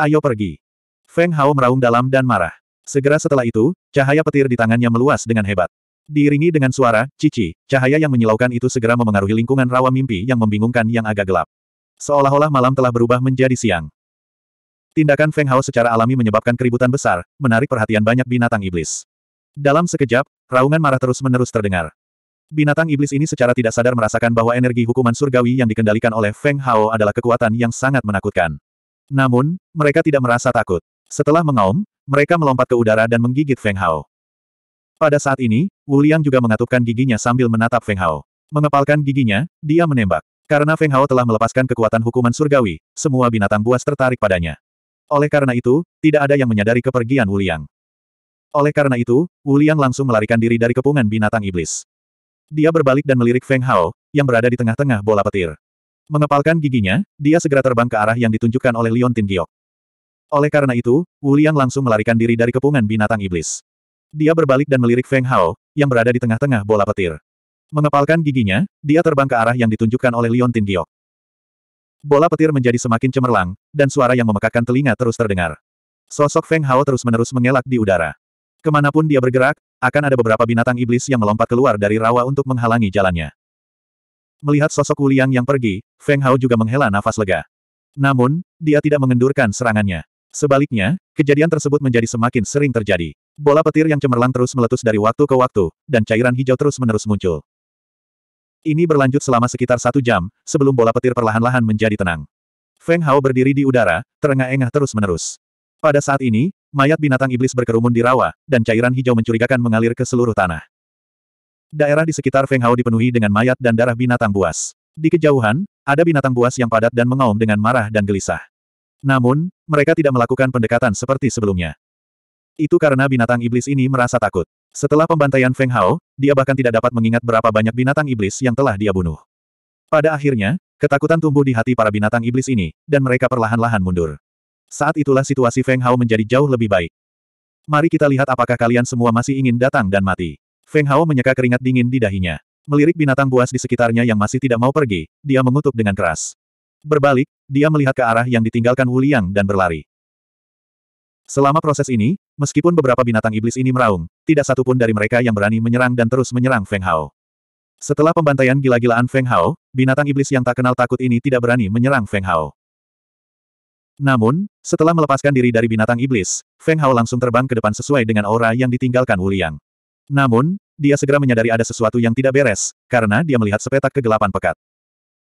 [SPEAKER 1] Ayo pergi. Feng Hao meraung dalam dan marah. Segera setelah itu, cahaya petir di tangannya meluas dengan hebat. Diiringi dengan suara, cici, cahaya yang menyilaukan itu segera memengaruhi lingkungan rawa mimpi yang membingungkan yang agak gelap. Seolah-olah malam telah berubah menjadi siang. Tindakan Feng Hao secara alami menyebabkan keributan besar, menarik perhatian banyak binatang iblis. Dalam sekejap, raungan marah terus-menerus terdengar. Binatang iblis ini secara tidak sadar merasakan bahwa energi hukuman surgawi yang dikendalikan oleh Feng Hao adalah kekuatan yang sangat menakutkan. Namun, mereka tidak merasa takut. Setelah mengaum, mereka melompat ke udara dan menggigit Feng Hao. Pada saat ini, Wu Liang juga mengatupkan giginya sambil menatap Feng Hao. Mengepalkan giginya, dia menembak. Karena Feng Hao telah melepaskan kekuatan hukuman surgawi, semua binatang buas tertarik padanya. Oleh karena itu, tidak ada yang menyadari kepergian Wu Liang. Oleh karena itu, Wu Liang langsung melarikan diri dari kepungan binatang iblis. Dia berbalik dan melirik Feng Hao, yang berada di tengah-tengah bola petir. Mengepalkan giginya, dia segera terbang ke arah yang ditunjukkan oleh Leon Giok. Oleh karena itu, Wu Liang langsung melarikan diri dari kepungan binatang iblis. Dia berbalik dan melirik Feng Hao, yang berada di tengah-tengah bola petir. Mengepalkan giginya, dia terbang ke arah yang ditunjukkan oleh Leon Tin Giok. Bola petir menjadi semakin cemerlang, dan suara yang memekakkan telinga terus terdengar. Sosok Feng Hao terus-menerus mengelak di udara. Kemanapun dia bergerak, akan ada beberapa binatang iblis yang melompat keluar dari rawa untuk menghalangi jalannya. Melihat sosok Wu Liang yang pergi, Feng Hao juga menghela nafas lega. Namun, dia tidak mengendurkan serangannya. Sebaliknya, kejadian tersebut menjadi semakin sering terjadi. Bola petir yang cemerlang terus meletus dari waktu ke waktu, dan cairan hijau terus-menerus muncul. Ini berlanjut selama sekitar satu jam, sebelum bola petir perlahan-lahan menjadi tenang. Feng Hao berdiri di udara, terengah-engah terus-menerus. Pada saat ini, mayat binatang iblis berkerumun di rawa, dan cairan hijau mencurigakan mengalir ke seluruh tanah. Daerah di sekitar Feng Hao dipenuhi dengan mayat dan darah binatang buas. Di kejauhan, ada binatang buas yang padat dan mengaum dengan marah dan gelisah. Namun, mereka tidak melakukan pendekatan seperti sebelumnya. Itu karena binatang iblis ini merasa takut. Setelah pembantaian Feng Hao, dia bahkan tidak dapat mengingat berapa banyak binatang iblis yang telah dia bunuh. Pada akhirnya, ketakutan tumbuh di hati para binatang iblis ini, dan mereka perlahan-lahan mundur. Saat itulah situasi Feng Hao menjadi jauh lebih baik. Mari kita lihat apakah kalian semua masih ingin datang dan mati. Feng Hao menyeka keringat dingin di dahinya. Melirik binatang buas di sekitarnya yang masih tidak mau pergi, dia mengutuk dengan keras. Berbalik, dia melihat ke arah yang ditinggalkan Wu Liang dan berlari. Selama proses ini, meskipun beberapa binatang iblis ini meraung, tidak satu pun dari mereka yang berani menyerang dan terus menyerang Feng Hao. Setelah pembantaian gila-gilaan Feng Hao, binatang iblis yang tak kenal takut ini tidak berani menyerang Feng Hao. Namun, setelah melepaskan diri dari binatang iblis, Feng Hao langsung terbang ke depan sesuai dengan aura yang ditinggalkan Wu Liang. Namun, dia segera menyadari ada sesuatu yang tidak beres, karena dia melihat sepetak kegelapan pekat.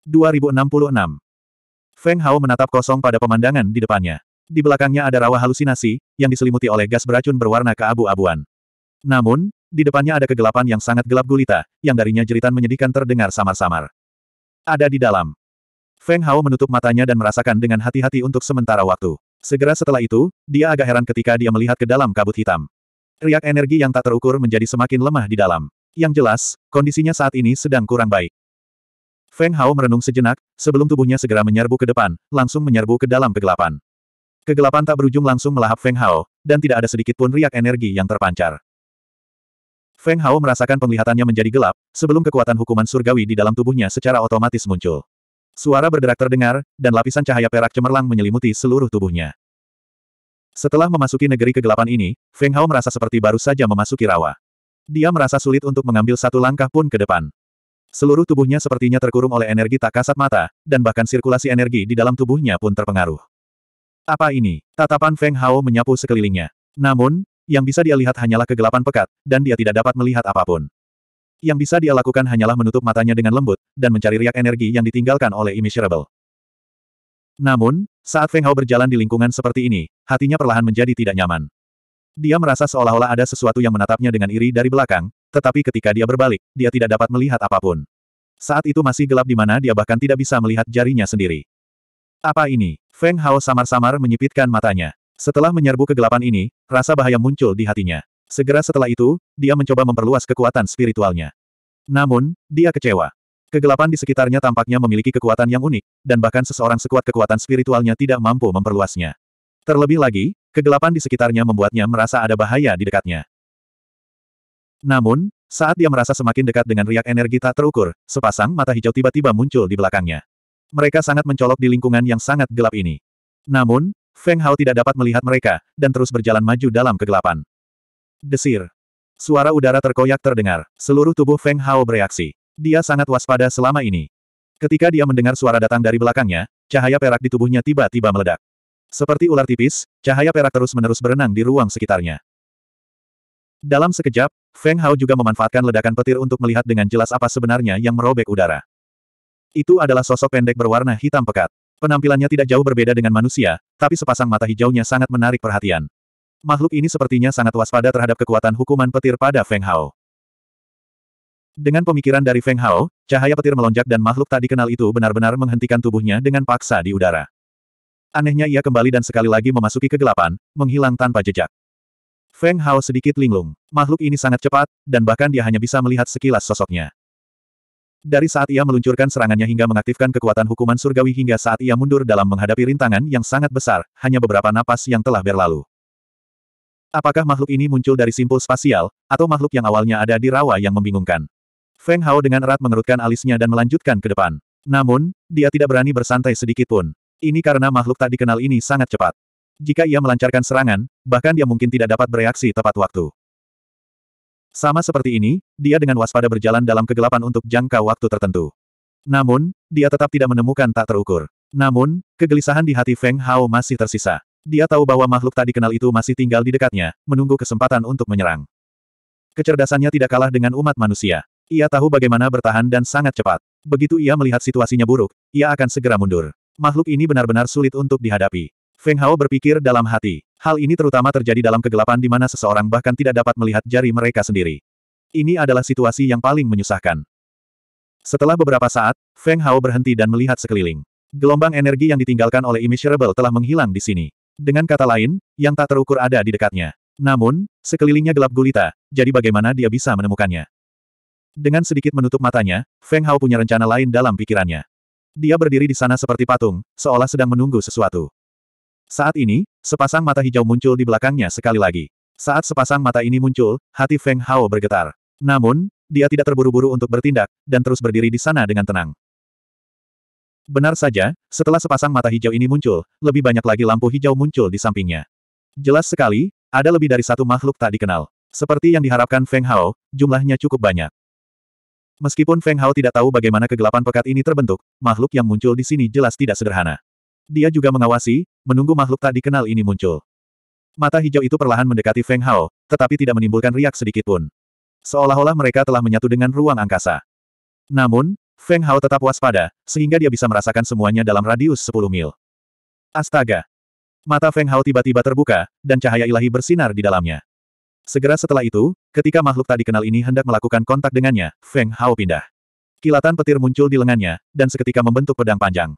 [SPEAKER 1] 2066 Feng Hao menatap kosong pada pemandangan di depannya. Di belakangnya ada rawa halusinasi, yang diselimuti oleh gas beracun berwarna keabu-abuan. Namun, di depannya ada kegelapan yang sangat gelap gulita, yang darinya jeritan menyedihkan terdengar samar-samar. Ada di dalam. Feng Hao menutup matanya dan merasakan dengan hati-hati untuk sementara waktu. Segera setelah itu, dia agak heran ketika dia melihat ke dalam kabut hitam. Riak energi yang tak terukur menjadi semakin lemah di dalam. Yang jelas, kondisinya saat ini sedang kurang baik. Feng Hao merenung sejenak, sebelum tubuhnya segera menyerbu ke depan, langsung menyerbu ke dalam kegelapan. Kegelapan tak berujung langsung melahap Feng Hao, dan tidak ada sedikit pun riak energi yang terpancar. Feng Hao merasakan penglihatannya menjadi gelap, sebelum kekuatan hukuman surgawi di dalam tubuhnya secara otomatis muncul. Suara berderak terdengar, dan lapisan cahaya perak cemerlang menyelimuti seluruh tubuhnya. Setelah memasuki negeri kegelapan ini, Feng Hao merasa seperti baru saja memasuki rawa. Dia merasa sulit untuk mengambil satu langkah pun ke depan. Seluruh tubuhnya sepertinya terkurung oleh energi tak kasat mata, dan bahkan sirkulasi energi di dalam tubuhnya pun terpengaruh. Apa ini? Tatapan Feng Hao menyapu sekelilingnya. Namun, yang bisa dia lihat hanyalah kegelapan pekat, dan dia tidak dapat melihat apapun. Yang bisa dia lakukan hanyalah menutup matanya dengan lembut, dan mencari riak energi yang ditinggalkan oleh Immeasurable. Namun, saat Feng Hao berjalan di lingkungan seperti ini, hatinya perlahan menjadi tidak nyaman. Dia merasa seolah-olah ada sesuatu yang menatapnya dengan iri dari belakang, tetapi ketika dia berbalik, dia tidak dapat melihat apapun. Saat itu masih gelap di mana dia bahkan tidak bisa melihat jarinya sendiri. Apa ini? Feng Hao samar-samar menyipitkan matanya. Setelah menyerbu kegelapan ini, rasa bahaya muncul di hatinya. Segera setelah itu, dia mencoba memperluas kekuatan spiritualnya. Namun, dia kecewa. Kegelapan di sekitarnya tampaknya memiliki kekuatan yang unik, dan bahkan seseorang sekuat kekuatan spiritualnya tidak mampu memperluasnya. Terlebih lagi, kegelapan di sekitarnya membuatnya merasa ada bahaya di dekatnya. Namun, saat dia merasa semakin dekat dengan riak energi tak terukur, sepasang mata hijau tiba-tiba muncul di belakangnya. Mereka sangat mencolok di lingkungan yang sangat gelap ini. Namun, Feng Hao tidak dapat melihat mereka, dan terus berjalan maju dalam kegelapan. Desir. Suara udara terkoyak terdengar, seluruh tubuh Feng Hao bereaksi. Dia sangat waspada selama ini. Ketika dia mendengar suara datang dari belakangnya, cahaya perak di tubuhnya tiba-tiba meledak. Seperti ular tipis, cahaya perak terus-menerus berenang di ruang sekitarnya. Dalam sekejap, Feng Hao juga memanfaatkan ledakan petir untuk melihat dengan jelas apa sebenarnya yang merobek udara. Itu adalah sosok pendek berwarna hitam pekat. Penampilannya tidak jauh berbeda dengan manusia, tapi sepasang mata hijaunya sangat menarik perhatian. Makhluk ini sepertinya sangat waspada terhadap kekuatan hukuman petir pada Feng Hao. Dengan pemikiran dari Feng Hao, cahaya petir melonjak dan makhluk tak dikenal itu benar-benar menghentikan tubuhnya dengan paksa di udara. Anehnya ia kembali dan sekali lagi memasuki kegelapan, menghilang tanpa jejak. Feng Hao sedikit linglung. Makhluk ini sangat cepat, dan bahkan dia hanya bisa melihat sekilas sosoknya. Dari saat ia meluncurkan serangannya hingga mengaktifkan kekuatan hukuman surgawi hingga saat ia mundur dalam menghadapi rintangan yang sangat besar, hanya beberapa napas yang telah berlalu. Apakah makhluk ini muncul dari simpul spasial, atau makhluk yang awalnya ada di rawa yang membingungkan? Feng Hao dengan erat mengerutkan alisnya dan melanjutkan ke depan. Namun, dia tidak berani bersantai sedikit pun. Ini karena makhluk tak dikenal ini sangat cepat. Jika ia melancarkan serangan, bahkan dia mungkin tidak dapat bereaksi tepat waktu. Sama seperti ini, dia dengan waspada berjalan dalam kegelapan untuk jangka waktu tertentu. Namun, dia tetap tidak menemukan tak terukur. Namun, kegelisahan di hati Feng Hao masih tersisa. Dia tahu bahwa makhluk tak dikenal itu masih tinggal di dekatnya, menunggu kesempatan untuk menyerang. Kecerdasannya tidak kalah dengan umat manusia. Ia tahu bagaimana bertahan dan sangat cepat. Begitu ia melihat situasinya buruk, ia akan segera mundur. Makhluk ini benar-benar sulit untuk dihadapi. Feng Hao berpikir dalam hati. Hal ini terutama terjadi dalam kegelapan di mana seseorang bahkan tidak dapat melihat jari mereka sendiri. Ini adalah situasi yang paling menyusahkan. Setelah beberapa saat, Feng Hao berhenti dan melihat sekeliling. Gelombang energi yang ditinggalkan oleh Immeasurable telah menghilang di sini. Dengan kata lain, yang tak terukur ada di dekatnya. Namun, sekelilingnya gelap gulita, jadi bagaimana dia bisa menemukannya? Dengan sedikit menutup matanya, Feng Hao punya rencana lain dalam pikirannya. Dia berdiri di sana seperti patung, seolah sedang menunggu sesuatu. Saat ini, sepasang mata hijau muncul di belakangnya sekali lagi. Saat sepasang mata ini muncul, hati Feng Hao bergetar. Namun, dia tidak terburu-buru untuk bertindak, dan terus berdiri di sana dengan tenang. Benar saja, setelah sepasang mata hijau ini muncul, lebih banyak lagi lampu hijau muncul di sampingnya. Jelas sekali, ada lebih dari satu makhluk tak dikenal. Seperti yang diharapkan Feng Hao, jumlahnya cukup banyak. Meskipun Feng Hao tidak tahu bagaimana kegelapan pekat ini terbentuk, makhluk yang muncul di sini jelas tidak sederhana. Dia juga mengawasi, menunggu makhluk tak dikenal ini muncul. Mata hijau itu perlahan mendekati Feng Hao, tetapi tidak menimbulkan riak sedikitpun. Seolah-olah mereka telah menyatu dengan ruang angkasa. Namun, Feng Hao tetap waspada, sehingga dia bisa merasakan semuanya dalam radius 10 mil. Astaga! Mata Feng Hao tiba-tiba terbuka, dan cahaya ilahi bersinar di dalamnya. Segera setelah itu, ketika makhluk tak dikenal ini hendak melakukan kontak dengannya, Feng Hao pindah. Kilatan petir muncul di lengannya, dan seketika membentuk pedang panjang.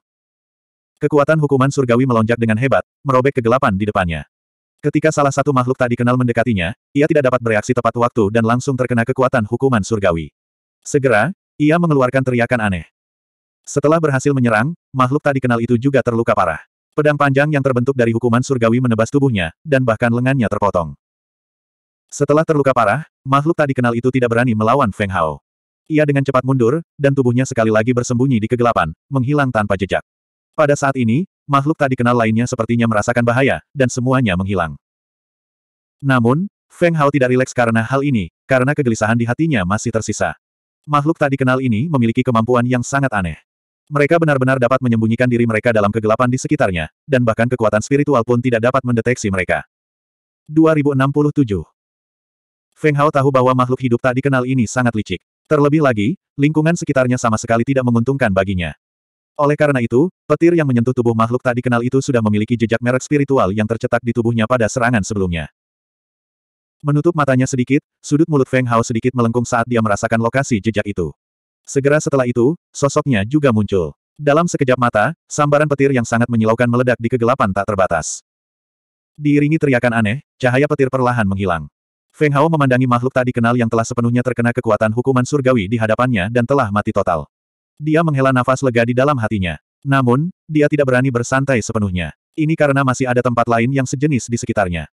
[SPEAKER 1] Kekuatan hukuman surgawi melonjak dengan hebat, merobek kegelapan di depannya. Ketika salah satu makhluk tak dikenal mendekatinya, ia tidak dapat bereaksi tepat waktu dan langsung terkena kekuatan hukuman surgawi. Segera, ia mengeluarkan teriakan aneh. Setelah berhasil menyerang, makhluk tak dikenal itu juga terluka parah. Pedang panjang yang terbentuk dari hukuman surgawi menebas tubuhnya, dan bahkan lengannya terpotong. Setelah terluka parah, makhluk tak dikenal itu tidak berani melawan Feng Hao. Ia dengan cepat mundur, dan tubuhnya sekali lagi bersembunyi di kegelapan, menghilang tanpa jejak. Pada saat ini, makhluk tak dikenal lainnya sepertinya merasakan bahaya, dan semuanya menghilang. Namun, Feng Hao tidak rileks karena hal ini, karena kegelisahan di hatinya masih tersisa. Makhluk tak dikenal ini memiliki kemampuan yang sangat aneh. Mereka benar-benar dapat menyembunyikan diri mereka dalam kegelapan di sekitarnya, dan bahkan kekuatan spiritual pun tidak dapat mendeteksi mereka. 2067 Feng Hao tahu bahwa makhluk hidup tak dikenal ini sangat licik. Terlebih lagi, lingkungan sekitarnya sama sekali tidak menguntungkan baginya. Oleh karena itu, petir yang menyentuh tubuh makhluk tak dikenal itu sudah memiliki jejak merek spiritual yang tercetak di tubuhnya pada serangan sebelumnya. Menutup matanya sedikit, sudut mulut Feng Hao sedikit melengkung saat dia merasakan lokasi jejak itu. Segera setelah itu, sosoknya juga muncul. Dalam sekejap mata, sambaran petir yang sangat menyilaukan meledak di kegelapan tak terbatas. Diiringi teriakan aneh, cahaya petir perlahan menghilang. Feng Hao memandangi makhluk tak dikenal yang telah sepenuhnya terkena kekuatan hukuman surgawi di hadapannya dan telah mati total. Dia menghela nafas lega di dalam hatinya. Namun, dia tidak berani bersantai sepenuhnya. Ini karena masih ada tempat lain yang sejenis di sekitarnya.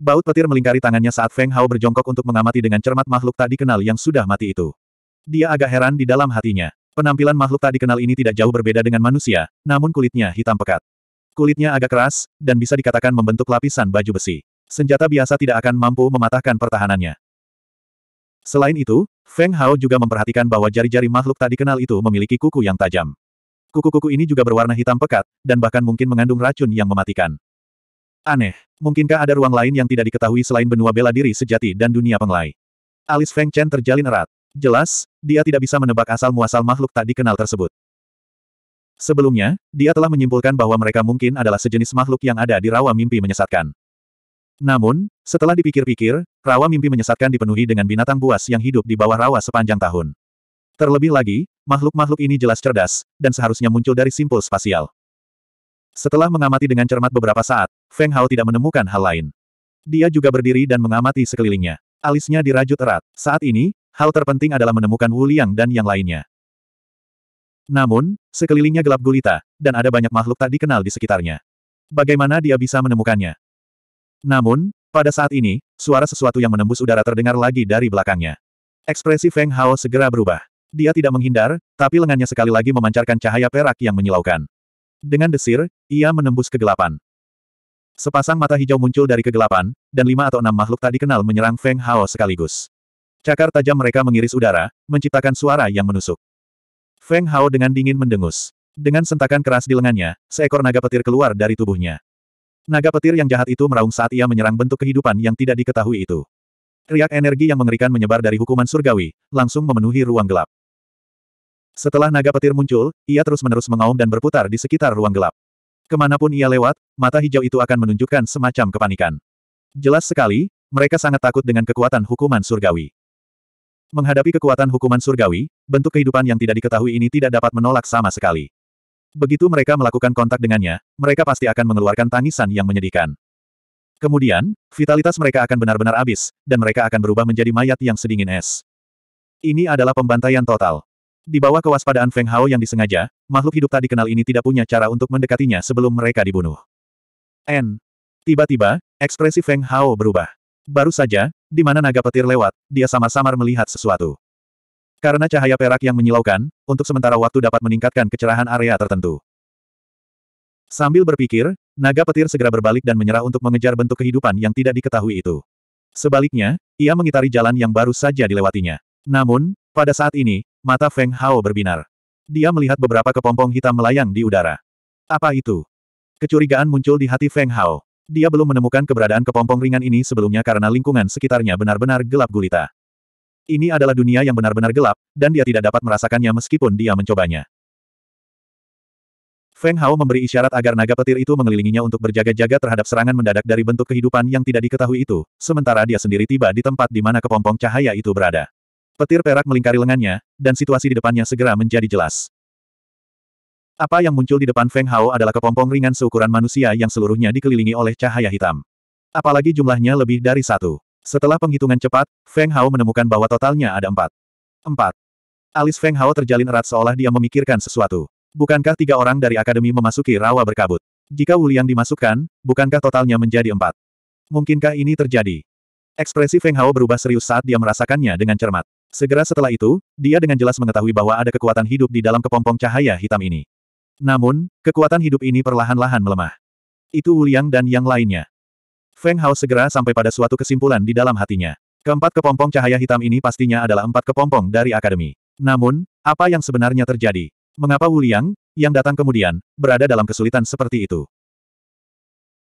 [SPEAKER 1] Baut petir melingkari tangannya saat Feng Hao berjongkok untuk mengamati dengan cermat makhluk tak dikenal yang sudah mati itu. Dia agak heran di dalam hatinya. Penampilan makhluk tak dikenal ini tidak jauh berbeda dengan manusia, namun kulitnya hitam pekat. Kulitnya agak keras, dan bisa dikatakan membentuk lapisan baju besi senjata biasa tidak akan mampu mematahkan pertahanannya. Selain itu, Feng Hao juga memperhatikan bahwa jari-jari makhluk tak dikenal itu memiliki kuku yang tajam. Kuku-kuku ini juga berwarna hitam pekat, dan bahkan mungkin mengandung racun yang mematikan. Aneh, mungkinkah ada ruang lain yang tidak diketahui selain benua bela diri sejati dan dunia penglai? Alis Feng Chen terjalin erat. Jelas, dia tidak bisa menebak asal-muasal makhluk tak dikenal tersebut. Sebelumnya, dia telah menyimpulkan bahwa mereka mungkin adalah sejenis makhluk yang ada di rawa mimpi menyesatkan. Namun, setelah dipikir-pikir, rawa mimpi menyesatkan dipenuhi dengan binatang buas yang hidup di bawah rawa sepanjang tahun. Terlebih lagi, makhluk-makhluk ini jelas cerdas, dan seharusnya muncul dari simpul spasial. Setelah mengamati dengan cermat beberapa saat, Feng Hao tidak menemukan hal lain. Dia juga berdiri dan mengamati sekelilingnya. Alisnya dirajut erat. Saat ini, hal terpenting adalah menemukan Wu Liang dan yang lainnya. Namun, sekelilingnya gelap gulita, dan ada banyak makhluk tak dikenal di sekitarnya. Bagaimana dia bisa menemukannya? Namun, pada saat ini, suara sesuatu yang menembus udara terdengar lagi dari belakangnya. Ekspresi Feng Hao segera berubah. Dia tidak menghindar, tapi lengannya sekali lagi memancarkan cahaya perak yang menyilaukan. Dengan desir, ia menembus kegelapan. Sepasang mata hijau muncul dari kegelapan, dan lima atau enam makhluk tak dikenal menyerang Feng Hao sekaligus. Cakar tajam mereka mengiris udara, menciptakan suara yang menusuk. Feng Hao dengan dingin mendengus. Dengan sentakan keras di lengannya, seekor naga petir keluar dari tubuhnya. Naga petir yang jahat itu meraung saat ia menyerang bentuk kehidupan yang tidak diketahui itu. Riak energi yang mengerikan menyebar dari hukuman surgawi, langsung memenuhi ruang gelap. Setelah naga petir muncul, ia terus-menerus mengaum dan berputar di sekitar ruang gelap. Kemanapun ia lewat, mata hijau itu akan menunjukkan semacam kepanikan. Jelas sekali, mereka sangat takut dengan kekuatan hukuman surgawi. Menghadapi kekuatan hukuman surgawi, bentuk kehidupan yang tidak diketahui ini tidak dapat menolak sama sekali. Begitu mereka melakukan kontak dengannya, mereka pasti akan mengeluarkan tangisan yang menyedihkan. Kemudian, vitalitas mereka akan benar-benar habis, dan mereka akan berubah menjadi mayat yang sedingin es. Ini adalah pembantaian total. Di bawah kewaspadaan Feng Hao yang disengaja, makhluk hidup tak dikenal ini tidak punya cara untuk mendekatinya sebelum mereka dibunuh. N. Tiba-tiba, ekspresi Feng Hao berubah. Baru saja, di mana naga petir lewat, dia samar samar melihat sesuatu. Karena cahaya perak yang menyilaukan, untuk sementara waktu dapat meningkatkan kecerahan area tertentu. Sambil berpikir, naga petir segera berbalik dan menyerah untuk mengejar bentuk kehidupan yang tidak diketahui itu. Sebaliknya, ia mengitari jalan yang baru saja dilewatinya. Namun, pada saat ini, mata Feng Hao berbinar. Dia melihat beberapa kepompong hitam melayang di udara. Apa itu? Kecurigaan muncul di hati Feng Hao. Dia belum menemukan keberadaan kepompong ringan ini sebelumnya karena lingkungan sekitarnya benar-benar gelap gulita. Ini adalah dunia yang benar-benar gelap, dan dia tidak dapat merasakannya meskipun dia mencobanya. Feng Hao memberi isyarat agar naga petir itu mengelilinginya untuk berjaga-jaga terhadap serangan mendadak dari bentuk kehidupan yang tidak diketahui itu, sementara dia sendiri tiba di tempat di mana kepompong cahaya itu berada. Petir perak melingkari lengannya, dan situasi di depannya segera menjadi jelas. Apa yang muncul di depan Feng Hao adalah kepompong ringan seukuran manusia yang seluruhnya dikelilingi oleh cahaya hitam. Apalagi jumlahnya lebih dari satu. Setelah penghitungan cepat, Feng Hao menemukan bahwa totalnya ada empat. Empat. Alis Feng Hao terjalin erat seolah dia memikirkan sesuatu. Bukankah tiga orang dari akademi memasuki rawa berkabut? Jika Wuliang dimasukkan, bukankah totalnya menjadi empat? Mungkinkah ini terjadi? Ekspresi Feng Hao berubah serius saat dia merasakannya dengan cermat. Segera setelah itu, dia dengan jelas mengetahui bahwa ada kekuatan hidup di dalam kepompong cahaya hitam ini. Namun, kekuatan hidup ini perlahan-lahan melemah. Itu Wuliang dan yang lainnya. Feng Hao segera sampai pada suatu kesimpulan di dalam hatinya. Keempat kepompong cahaya hitam ini pastinya adalah empat kepompong dari akademi. Namun, apa yang sebenarnya terjadi? Mengapa Wu Liang, yang datang kemudian, berada dalam kesulitan seperti itu?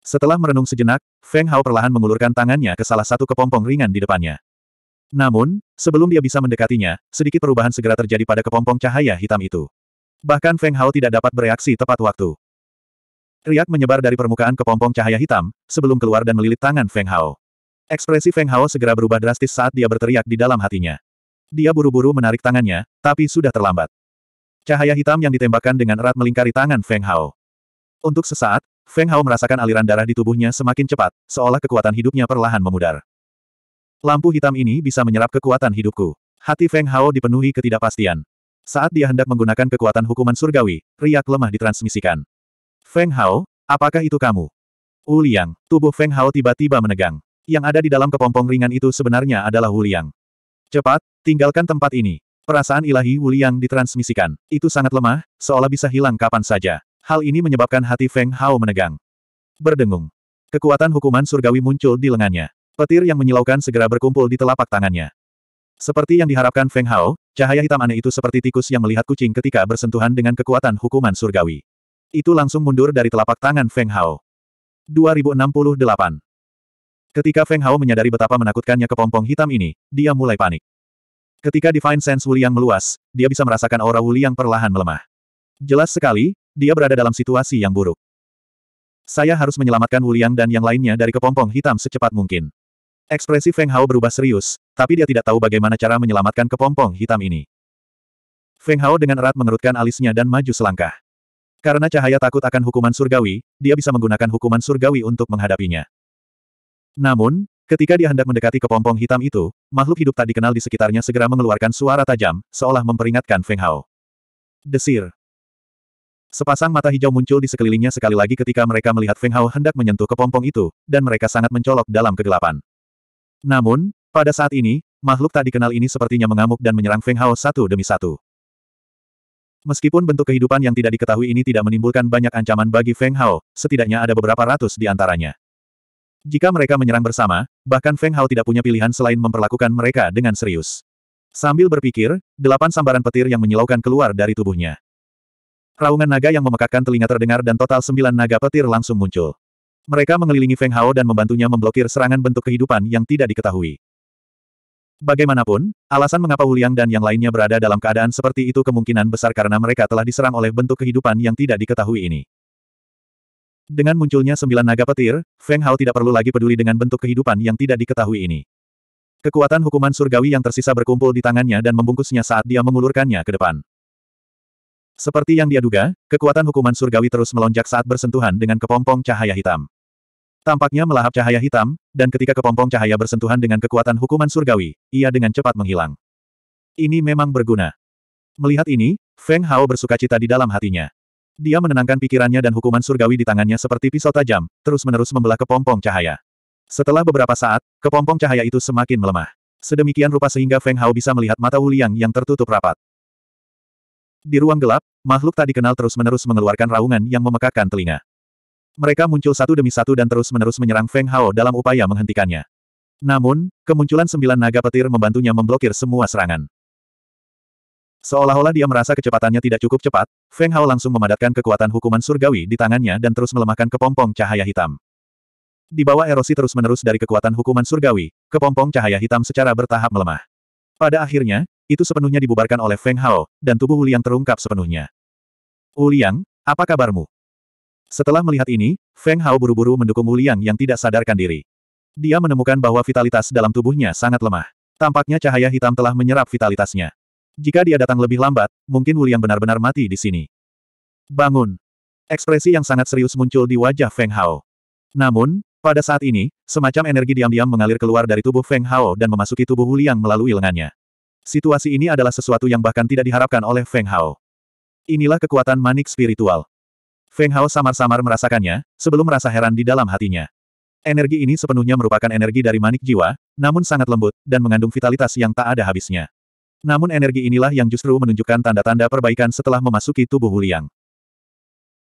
[SPEAKER 1] Setelah merenung sejenak, Feng Hao perlahan mengulurkan tangannya ke salah satu kepompong ringan di depannya. Namun, sebelum dia bisa mendekatinya, sedikit perubahan segera terjadi pada kepompong cahaya hitam itu. Bahkan Feng Hao tidak dapat bereaksi tepat waktu. Riak menyebar dari permukaan ke pompong cahaya hitam, sebelum keluar dan melilit tangan Feng Hao. Ekspresi Feng Hao segera berubah drastis saat dia berteriak di dalam hatinya. Dia buru-buru menarik tangannya, tapi sudah terlambat. Cahaya hitam yang ditembakkan dengan erat melingkari tangan Feng Hao. Untuk sesaat, Feng Hao merasakan aliran darah di tubuhnya semakin cepat, seolah kekuatan hidupnya perlahan memudar. Lampu hitam ini bisa menyerap kekuatan hidupku. Hati Feng Hao dipenuhi ketidakpastian. Saat dia hendak menggunakan kekuatan hukuman surgawi, riak lemah ditransmisikan. Feng Hao, apakah itu kamu? Wu Liang, tubuh Feng Hao tiba-tiba menegang. Yang ada di dalam kepompong ringan itu sebenarnya adalah Wu Liang. Cepat, tinggalkan tempat ini. Perasaan ilahi Wu Liang ditransmisikan. Itu sangat lemah, seolah bisa hilang kapan saja. Hal ini menyebabkan hati Feng Hao menegang. Berdengung. Kekuatan hukuman surgawi muncul di lengannya. Petir yang menyilaukan segera berkumpul di telapak tangannya. Seperti yang diharapkan Feng Hao, cahaya hitam aneh itu seperti tikus yang melihat kucing ketika bersentuhan dengan kekuatan hukuman surgawi. Itu langsung mundur dari telapak tangan Feng Hao. 2068 Ketika Feng Hao menyadari betapa menakutkannya kepompong hitam ini, dia mulai panik. Ketika Divine Sense Wuliang meluas, dia bisa merasakan aura Wuliang perlahan melemah. Jelas sekali, dia berada dalam situasi yang buruk. Saya harus menyelamatkan Wuliang dan yang lainnya dari kepompong hitam secepat mungkin. Ekspresi Feng Hao berubah serius, tapi dia tidak tahu bagaimana cara menyelamatkan kepompong hitam ini. Feng Hao dengan erat mengerutkan alisnya dan maju selangkah. Karena cahaya takut akan hukuman surgawi, dia bisa menggunakan hukuman surgawi untuk menghadapinya. Namun, ketika dia hendak mendekati kepompong hitam itu, makhluk hidup tak dikenal di sekitarnya segera mengeluarkan suara tajam, seolah memperingatkan Feng Hao. Desir. Sepasang mata hijau muncul di sekelilingnya sekali lagi ketika mereka melihat Feng Hao hendak menyentuh kepompong itu, dan mereka sangat mencolok dalam kegelapan. Namun, pada saat ini, makhluk tak dikenal ini sepertinya mengamuk dan menyerang Feng Hao satu demi satu. Meskipun bentuk kehidupan yang tidak diketahui ini tidak menimbulkan banyak ancaman bagi Feng Hao, setidaknya ada beberapa ratus di antaranya. Jika mereka menyerang bersama, bahkan Feng Hao tidak punya pilihan selain memperlakukan mereka dengan serius. Sambil berpikir, delapan sambaran petir yang menyilaukan keluar dari tubuhnya. Raungan naga yang memekakkan telinga terdengar dan total sembilan naga petir langsung muncul. Mereka mengelilingi Feng Hao dan membantunya memblokir serangan bentuk kehidupan yang tidak diketahui. Bagaimanapun, alasan mengapa Wuliang dan yang lainnya berada dalam keadaan seperti itu kemungkinan besar karena mereka telah diserang oleh bentuk kehidupan yang tidak diketahui ini. Dengan munculnya sembilan naga petir, Feng Hao tidak perlu lagi peduli dengan bentuk kehidupan yang tidak diketahui ini. Kekuatan hukuman surgawi yang tersisa berkumpul di tangannya dan membungkusnya saat dia mengulurkannya ke depan. Seperti yang dia duga, kekuatan hukuman surgawi terus melonjak saat bersentuhan dengan kepompong cahaya hitam. Tampaknya melahap cahaya hitam, dan ketika kepompong cahaya bersentuhan dengan kekuatan hukuman surgawi, ia dengan cepat menghilang. Ini memang berguna. Melihat ini, Feng Hao bersuka cita di dalam hatinya. Dia menenangkan pikirannya dan hukuman surgawi di tangannya seperti pisau tajam, terus-menerus membelah kepompong cahaya. Setelah beberapa saat, kepompong cahaya itu semakin melemah. Sedemikian rupa sehingga Feng Hao bisa melihat mata Wuliang yang tertutup rapat. Di ruang gelap, makhluk tak dikenal terus-menerus mengeluarkan raungan yang memekakkan telinga. Mereka muncul satu demi satu dan terus-menerus menyerang Feng Hao dalam upaya menghentikannya. Namun, kemunculan sembilan naga petir membantunya memblokir semua serangan. Seolah-olah dia merasa kecepatannya tidak cukup cepat, Feng Hao langsung memadatkan kekuatan hukuman surgawi di tangannya dan terus melemahkan kepompong cahaya hitam. Di bawah erosi terus-menerus dari kekuatan hukuman surgawi, kepompong cahaya hitam secara bertahap melemah. Pada akhirnya, itu sepenuhnya dibubarkan oleh Feng Hao, dan tubuh Uliang terungkap sepenuhnya. Uliang, apa kabarmu? Setelah melihat ini, Feng Hao buru-buru mendukung Wu Liang yang tidak sadarkan diri. Dia menemukan bahwa vitalitas dalam tubuhnya sangat lemah. Tampaknya cahaya hitam telah menyerap vitalitasnya. Jika dia datang lebih lambat, mungkin Wu Liang benar-benar mati di sini. Bangun! Ekspresi yang sangat serius muncul di wajah Feng Hao. Namun, pada saat ini, semacam energi diam-diam mengalir keluar dari tubuh Feng Hao dan memasuki tubuh Wu Liang melalui lengannya. Situasi ini adalah sesuatu yang bahkan tidak diharapkan oleh Feng Hao. Inilah kekuatan manik spiritual. Feng Hao samar-samar merasakannya, sebelum merasa heran di dalam hatinya. Energi ini sepenuhnya merupakan energi dari manik jiwa, namun sangat lembut, dan mengandung vitalitas yang tak ada habisnya. Namun energi inilah yang justru menunjukkan tanda-tanda perbaikan setelah memasuki tubuh Huliang.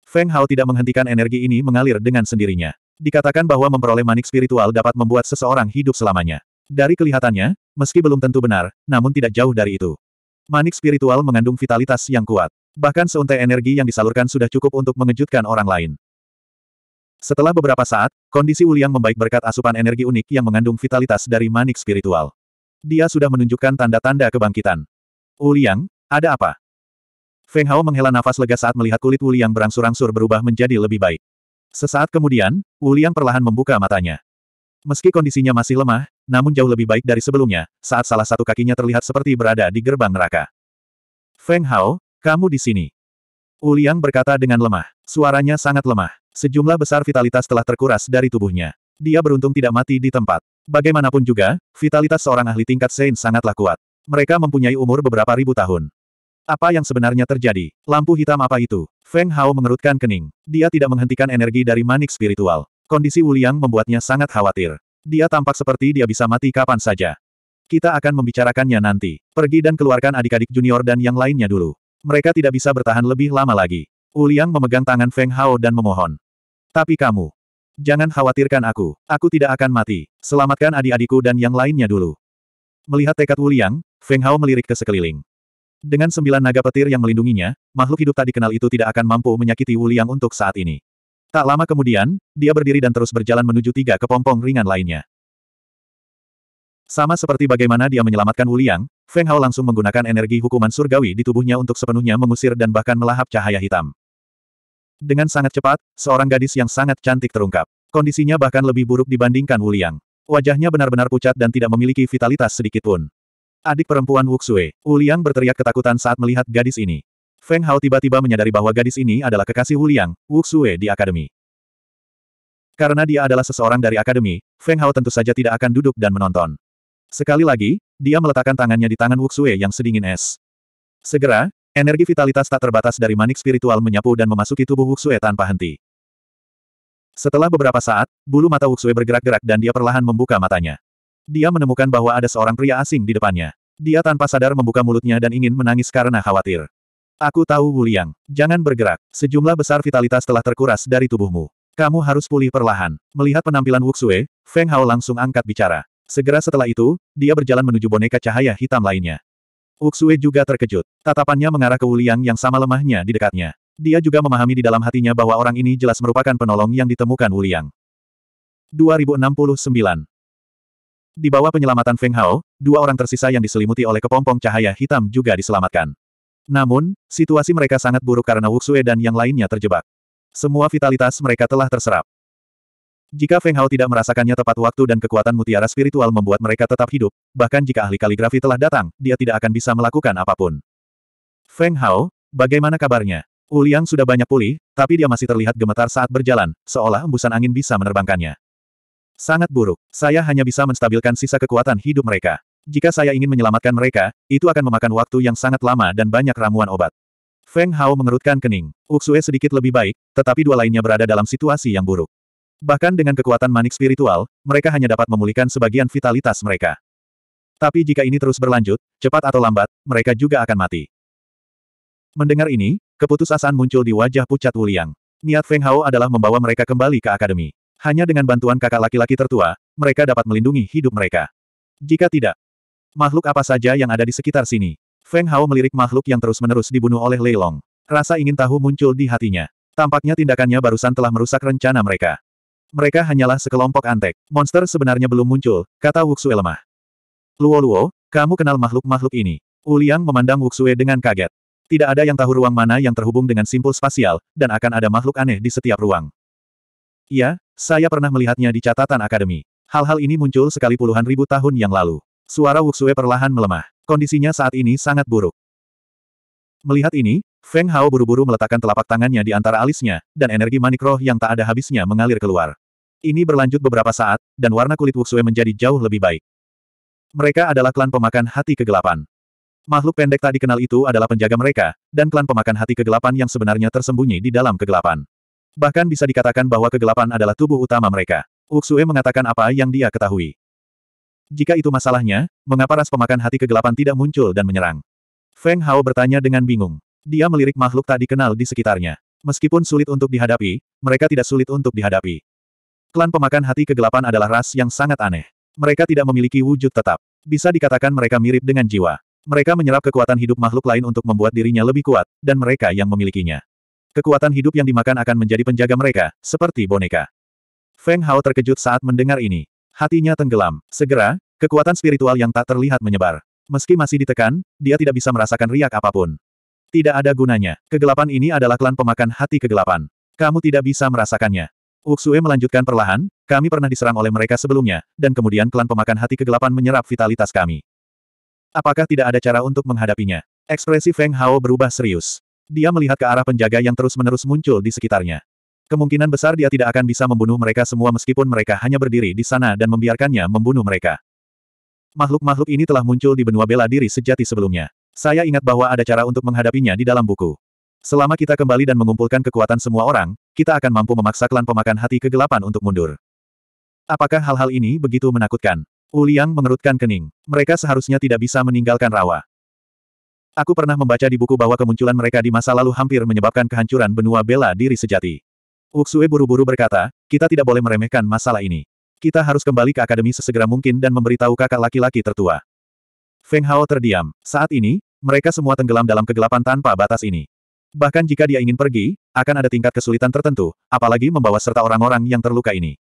[SPEAKER 1] Feng Hao tidak menghentikan energi ini mengalir dengan sendirinya. Dikatakan bahwa memperoleh manik spiritual dapat membuat seseorang hidup selamanya. Dari kelihatannya, meski belum tentu benar, namun tidak jauh dari itu. Manik spiritual mengandung vitalitas yang kuat. Bahkan seuntai energi yang disalurkan sudah cukup untuk mengejutkan orang lain. Setelah beberapa saat, kondisi Uliang membaik berkat asupan energi unik yang mengandung vitalitas dari manik spiritual. Dia sudah menunjukkan tanda-tanda kebangkitan. Uliang, ada apa? Feng Hao menghela nafas lega saat melihat kulit Uliang berangsur-angsur berubah menjadi lebih baik. Sesaat kemudian, Uliang perlahan membuka matanya. Meski kondisinya masih lemah, namun jauh lebih baik dari sebelumnya, saat salah satu kakinya terlihat seperti berada di gerbang neraka. Feng Hao, kamu di sini. Uliang berkata dengan lemah. Suaranya sangat lemah. Sejumlah besar vitalitas telah terkuras dari tubuhnya. Dia beruntung tidak mati di tempat. Bagaimanapun juga, vitalitas seorang ahli tingkat Sein sangatlah kuat. Mereka mempunyai umur beberapa ribu tahun. Apa yang sebenarnya terjadi? Lampu hitam apa itu? Feng Hao mengerutkan kening. Dia tidak menghentikan energi dari manik spiritual. Kondisi Uliang membuatnya sangat khawatir. Dia tampak seperti dia bisa mati kapan saja. Kita akan membicarakannya nanti. Pergi dan keluarkan adik-adik junior dan yang lainnya dulu. Mereka tidak bisa bertahan lebih lama lagi. Uliang memegang tangan Feng Hao dan memohon. Tapi kamu. Jangan khawatirkan aku. Aku tidak akan mati. Selamatkan adik-adikku dan yang lainnya dulu. Melihat tekad Uliang, Feng Hao melirik ke sekeliling. Dengan sembilan naga petir yang melindunginya, makhluk hidup tak dikenal itu tidak akan mampu menyakiti Uliang untuk saat ini. Tak lama kemudian, dia berdiri dan terus berjalan menuju tiga kepompong ringan lainnya. Sama seperti bagaimana dia menyelamatkan Wuliang, Feng Hao langsung menggunakan energi hukuman surgawi di tubuhnya untuk sepenuhnya mengusir dan bahkan melahap cahaya hitam. Dengan sangat cepat, seorang gadis yang sangat cantik terungkap. Kondisinya bahkan lebih buruk dibandingkan Wu Liang. Wajahnya benar-benar pucat dan tidak memiliki vitalitas sedikitpun. Adik perempuan Wu Xue, Wu Liang berteriak ketakutan saat melihat gadis ini. Feng Hao tiba-tiba menyadari bahwa gadis ini adalah kekasih Wu Liang, Wu Xue di akademi. Karena dia adalah seseorang dari akademi, Feng Hao tentu saja tidak akan duduk dan menonton. Sekali lagi, dia meletakkan tangannya di tangan Wuxue yang sedingin es. Segera, energi vitalitas tak terbatas dari manik spiritual menyapu dan memasuki tubuh Wuxue tanpa henti. Setelah beberapa saat, bulu mata Wuxue bergerak-gerak dan dia perlahan membuka matanya. Dia menemukan bahwa ada seorang pria asing di depannya. Dia tanpa sadar membuka mulutnya dan ingin menangis karena khawatir. Aku tahu Wu Liang, Jangan bergerak. Sejumlah besar vitalitas telah terkuras dari tubuhmu. Kamu harus pulih perlahan. Melihat penampilan Wuxue, Feng Hao langsung angkat bicara. Segera setelah itu, dia berjalan menuju boneka cahaya hitam lainnya. Uksue juga terkejut. Tatapannya mengarah ke Wuliang yang sama lemahnya di dekatnya. Dia juga memahami di dalam hatinya bahwa orang ini jelas merupakan penolong yang ditemukan Wuliang. 2069 Di bawah penyelamatan Feng Hao, dua orang tersisa yang diselimuti oleh kepompong cahaya hitam juga diselamatkan. Namun, situasi mereka sangat buruk karena Wuxue dan yang lainnya terjebak. Semua vitalitas mereka telah terserap. Jika Feng Hao tidak merasakannya tepat waktu dan kekuatan mutiara spiritual membuat mereka tetap hidup, bahkan jika ahli kaligrafi telah datang, dia tidak akan bisa melakukan apapun. Feng Hao, bagaimana kabarnya? Uliang sudah banyak pulih, tapi dia masih terlihat gemetar saat berjalan, seolah embusan angin bisa menerbangkannya. Sangat buruk. Saya hanya bisa menstabilkan sisa kekuatan hidup mereka. Jika saya ingin menyelamatkan mereka, itu akan memakan waktu yang sangat lama dan banyak ramuan obat. Feng Hao mengerutkan kening. Uksue sedikit lebih baik, tetapi dua lainnya berada dalam situasi yang buruk. Bahkan dengan kekuatan manik spiritual, mereka hanya dapat memulihkan sebagian vitalitas mereka. Tapi jika ini terus berlanjut, cepat atau lambat, mereka juga akan mati. Mendengar ini, keputusasaan muncul di wajah pucat Wuliang. Niat Feng Hao adalah membawa mereka kembali ke akademi. Hanya dengan bantuan kakak laki-laki tertua, mereka dapat melindungi hidup mereka. Jika tidak, makhluk apa saja yang ada di sekitar sini. Feng Hao melirik makhluk yang terus-menerus dibunuh oleh Lei Long. Rasa ingin tahu muncul di hatinya. Tampaknya tindakannya barusan telah merusak rencana mereka. Mereka hanyalah sekelompok antek. Monster sebenarnya belum muncul, kata Wuxue lemah. Luo-luo, kamu kenal makhluk-makhluk ini. Uliang memandang Wuxue dengan kaget. Tidak ada yang tahu ruang mana yang terhubung dengan simpul spasial, dan akan ada makhluk aneh di setiap ruang. Iya, saya pernah melihatnya di catatan akademi. Hal-hal ini muncul sekali puluhan ribu tahun yang lalu. Suara Wuxue perlahan melemah. Kondisinya saat ini sangat buruk. Melihat ini, Feng Hao buru-buru meletakkan telapak tangannya di antara alisnya, dan energi manik roh yang tak ada habisnya mengalir keluar. Ini berlanjut beberapa saat, dan warna kulit Wuxue menjadi jauh lebih baik. Mereka adalah klan pemakan hati kegelapan. Makhluk pendek tak dikenal itu adalah penjaga mereka, dan klan pemakan hati kegelapan yang sebenarnya tersembunyi di dalam kegelapan. Bahkan bisa dikatakan bahwa kegelapan adalah tubuh utama mereka. Wuxue mengatakan apa yang dia ketahui. Jika itu masalahnya, mengapa ras pemakan hati kegelapan tidak muncul dan menyerang? Feng Hao bertanya dengan bingung. Dia melirik makhluk tak dikenal di sekitarnya. Meskipun sulit untuk dihadapi, mereka tidak sulit untuk dihadapi. Klan pemakan hati kegelapan adalah ras yang sangat aneh. Mereka tidak memiliki wujud tetap. Bisa dikatakan mereka mirip dengan jiwa. Mereka menyerap kekuatan hidup makhluk lain untuk membuat dirinya lebih kuat, dan mereka yang memilikinya. Kekuatan hidup yang dimakan akan menjadi penjaga mereka, seperti boneka. Feng Hao terkejut saat mendengar ini. Hatinya tenggelam. Segera, kekuatan spiritual yang tak terlihat menyebar. Meski masih ditekan, dia tidak bisa merasakan riak apapun. Tidak ada gunanya. Kegelapan ini adalah klan pemakan hati kegelapan. Kamu tidak bisa merasakannya. Uksue melanjutkan perlahan, kami pernah diserang oleh mereka sebelumnya, dan kemudian klan pemakan hati kegelapan menyerap vitalitas kami. Apakah tidak ada cara untuk menghadapinya? Ekspresi Feng Hao berubah serius. Dia melihat ke arah penjaga yang terus-menerus muncul di sekitarnya. Kemungkinan besar dia tidak akan bisa membunuh mereka semua meskipun mereka hanya berdiri di sana dan membiarkannya membunuh mereka. Makhluk-makhluk ini telah muncul di benua bela diri sejati sebelumnya. Saya ingat bahwa ada cara untuk menghadapinya di dalam buku. Selama kita kembali dan mengumpulkan kekuatan semua orang, kita akan mampu memaksa klan pemakan hati kegelapan untuk mundur. Apakah hal-hal ini begitu menakutkan? Uliang mengerutkan kening. Mereka seharusnya tidak bisa meninggalkan rawa. Aku pernah membaca di buku bahwa kemunculan mereka di masa lalu hampir menyebabkan kehancuran benua bela diri sejati. Uksue buru-buru berkata, kita tidak boleh meremehkan masalah ini. Kita harus kembali ke akademi sesegera mungkin dan memberitahu kakak laki-laki tertua. Feng Hao terdiam. Saat ini, mereka semua tenggelam dalam kegelapan tanpa batas ini. Bahkan jika dia ingin pergi, akan ada tingkat kesulitan tertentu, apalagi membawa serta orang-orang yang terluka ini.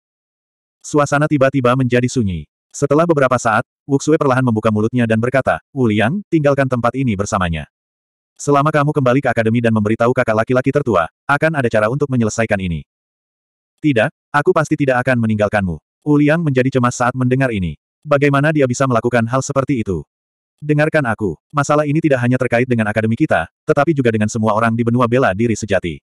[SPEAKER 1] Suasana tiba-tiba menjadi sunyi. Setelah beberapa saat, Wuxue perlahan membuka mulutnya dan berkata, Wu Liang, tinggalkan tempat ini bersamanya. Selama kamu kembali ke akademi dan memberitahu kakak laki-laki tertua, akan ada cara untuk menyelesaikan ini. Tidak, aku pasti tidak akan meninggalkanmu. Wu Liang menjadi cemas saat mendengar ini. Bagaimana dia bisa melakukan hal seperti itu? Dengarkan aku, masalah ini tidak hanya terkait dengan akademi kita, tetapi juga dengan semua orang di benua bela diri sejati.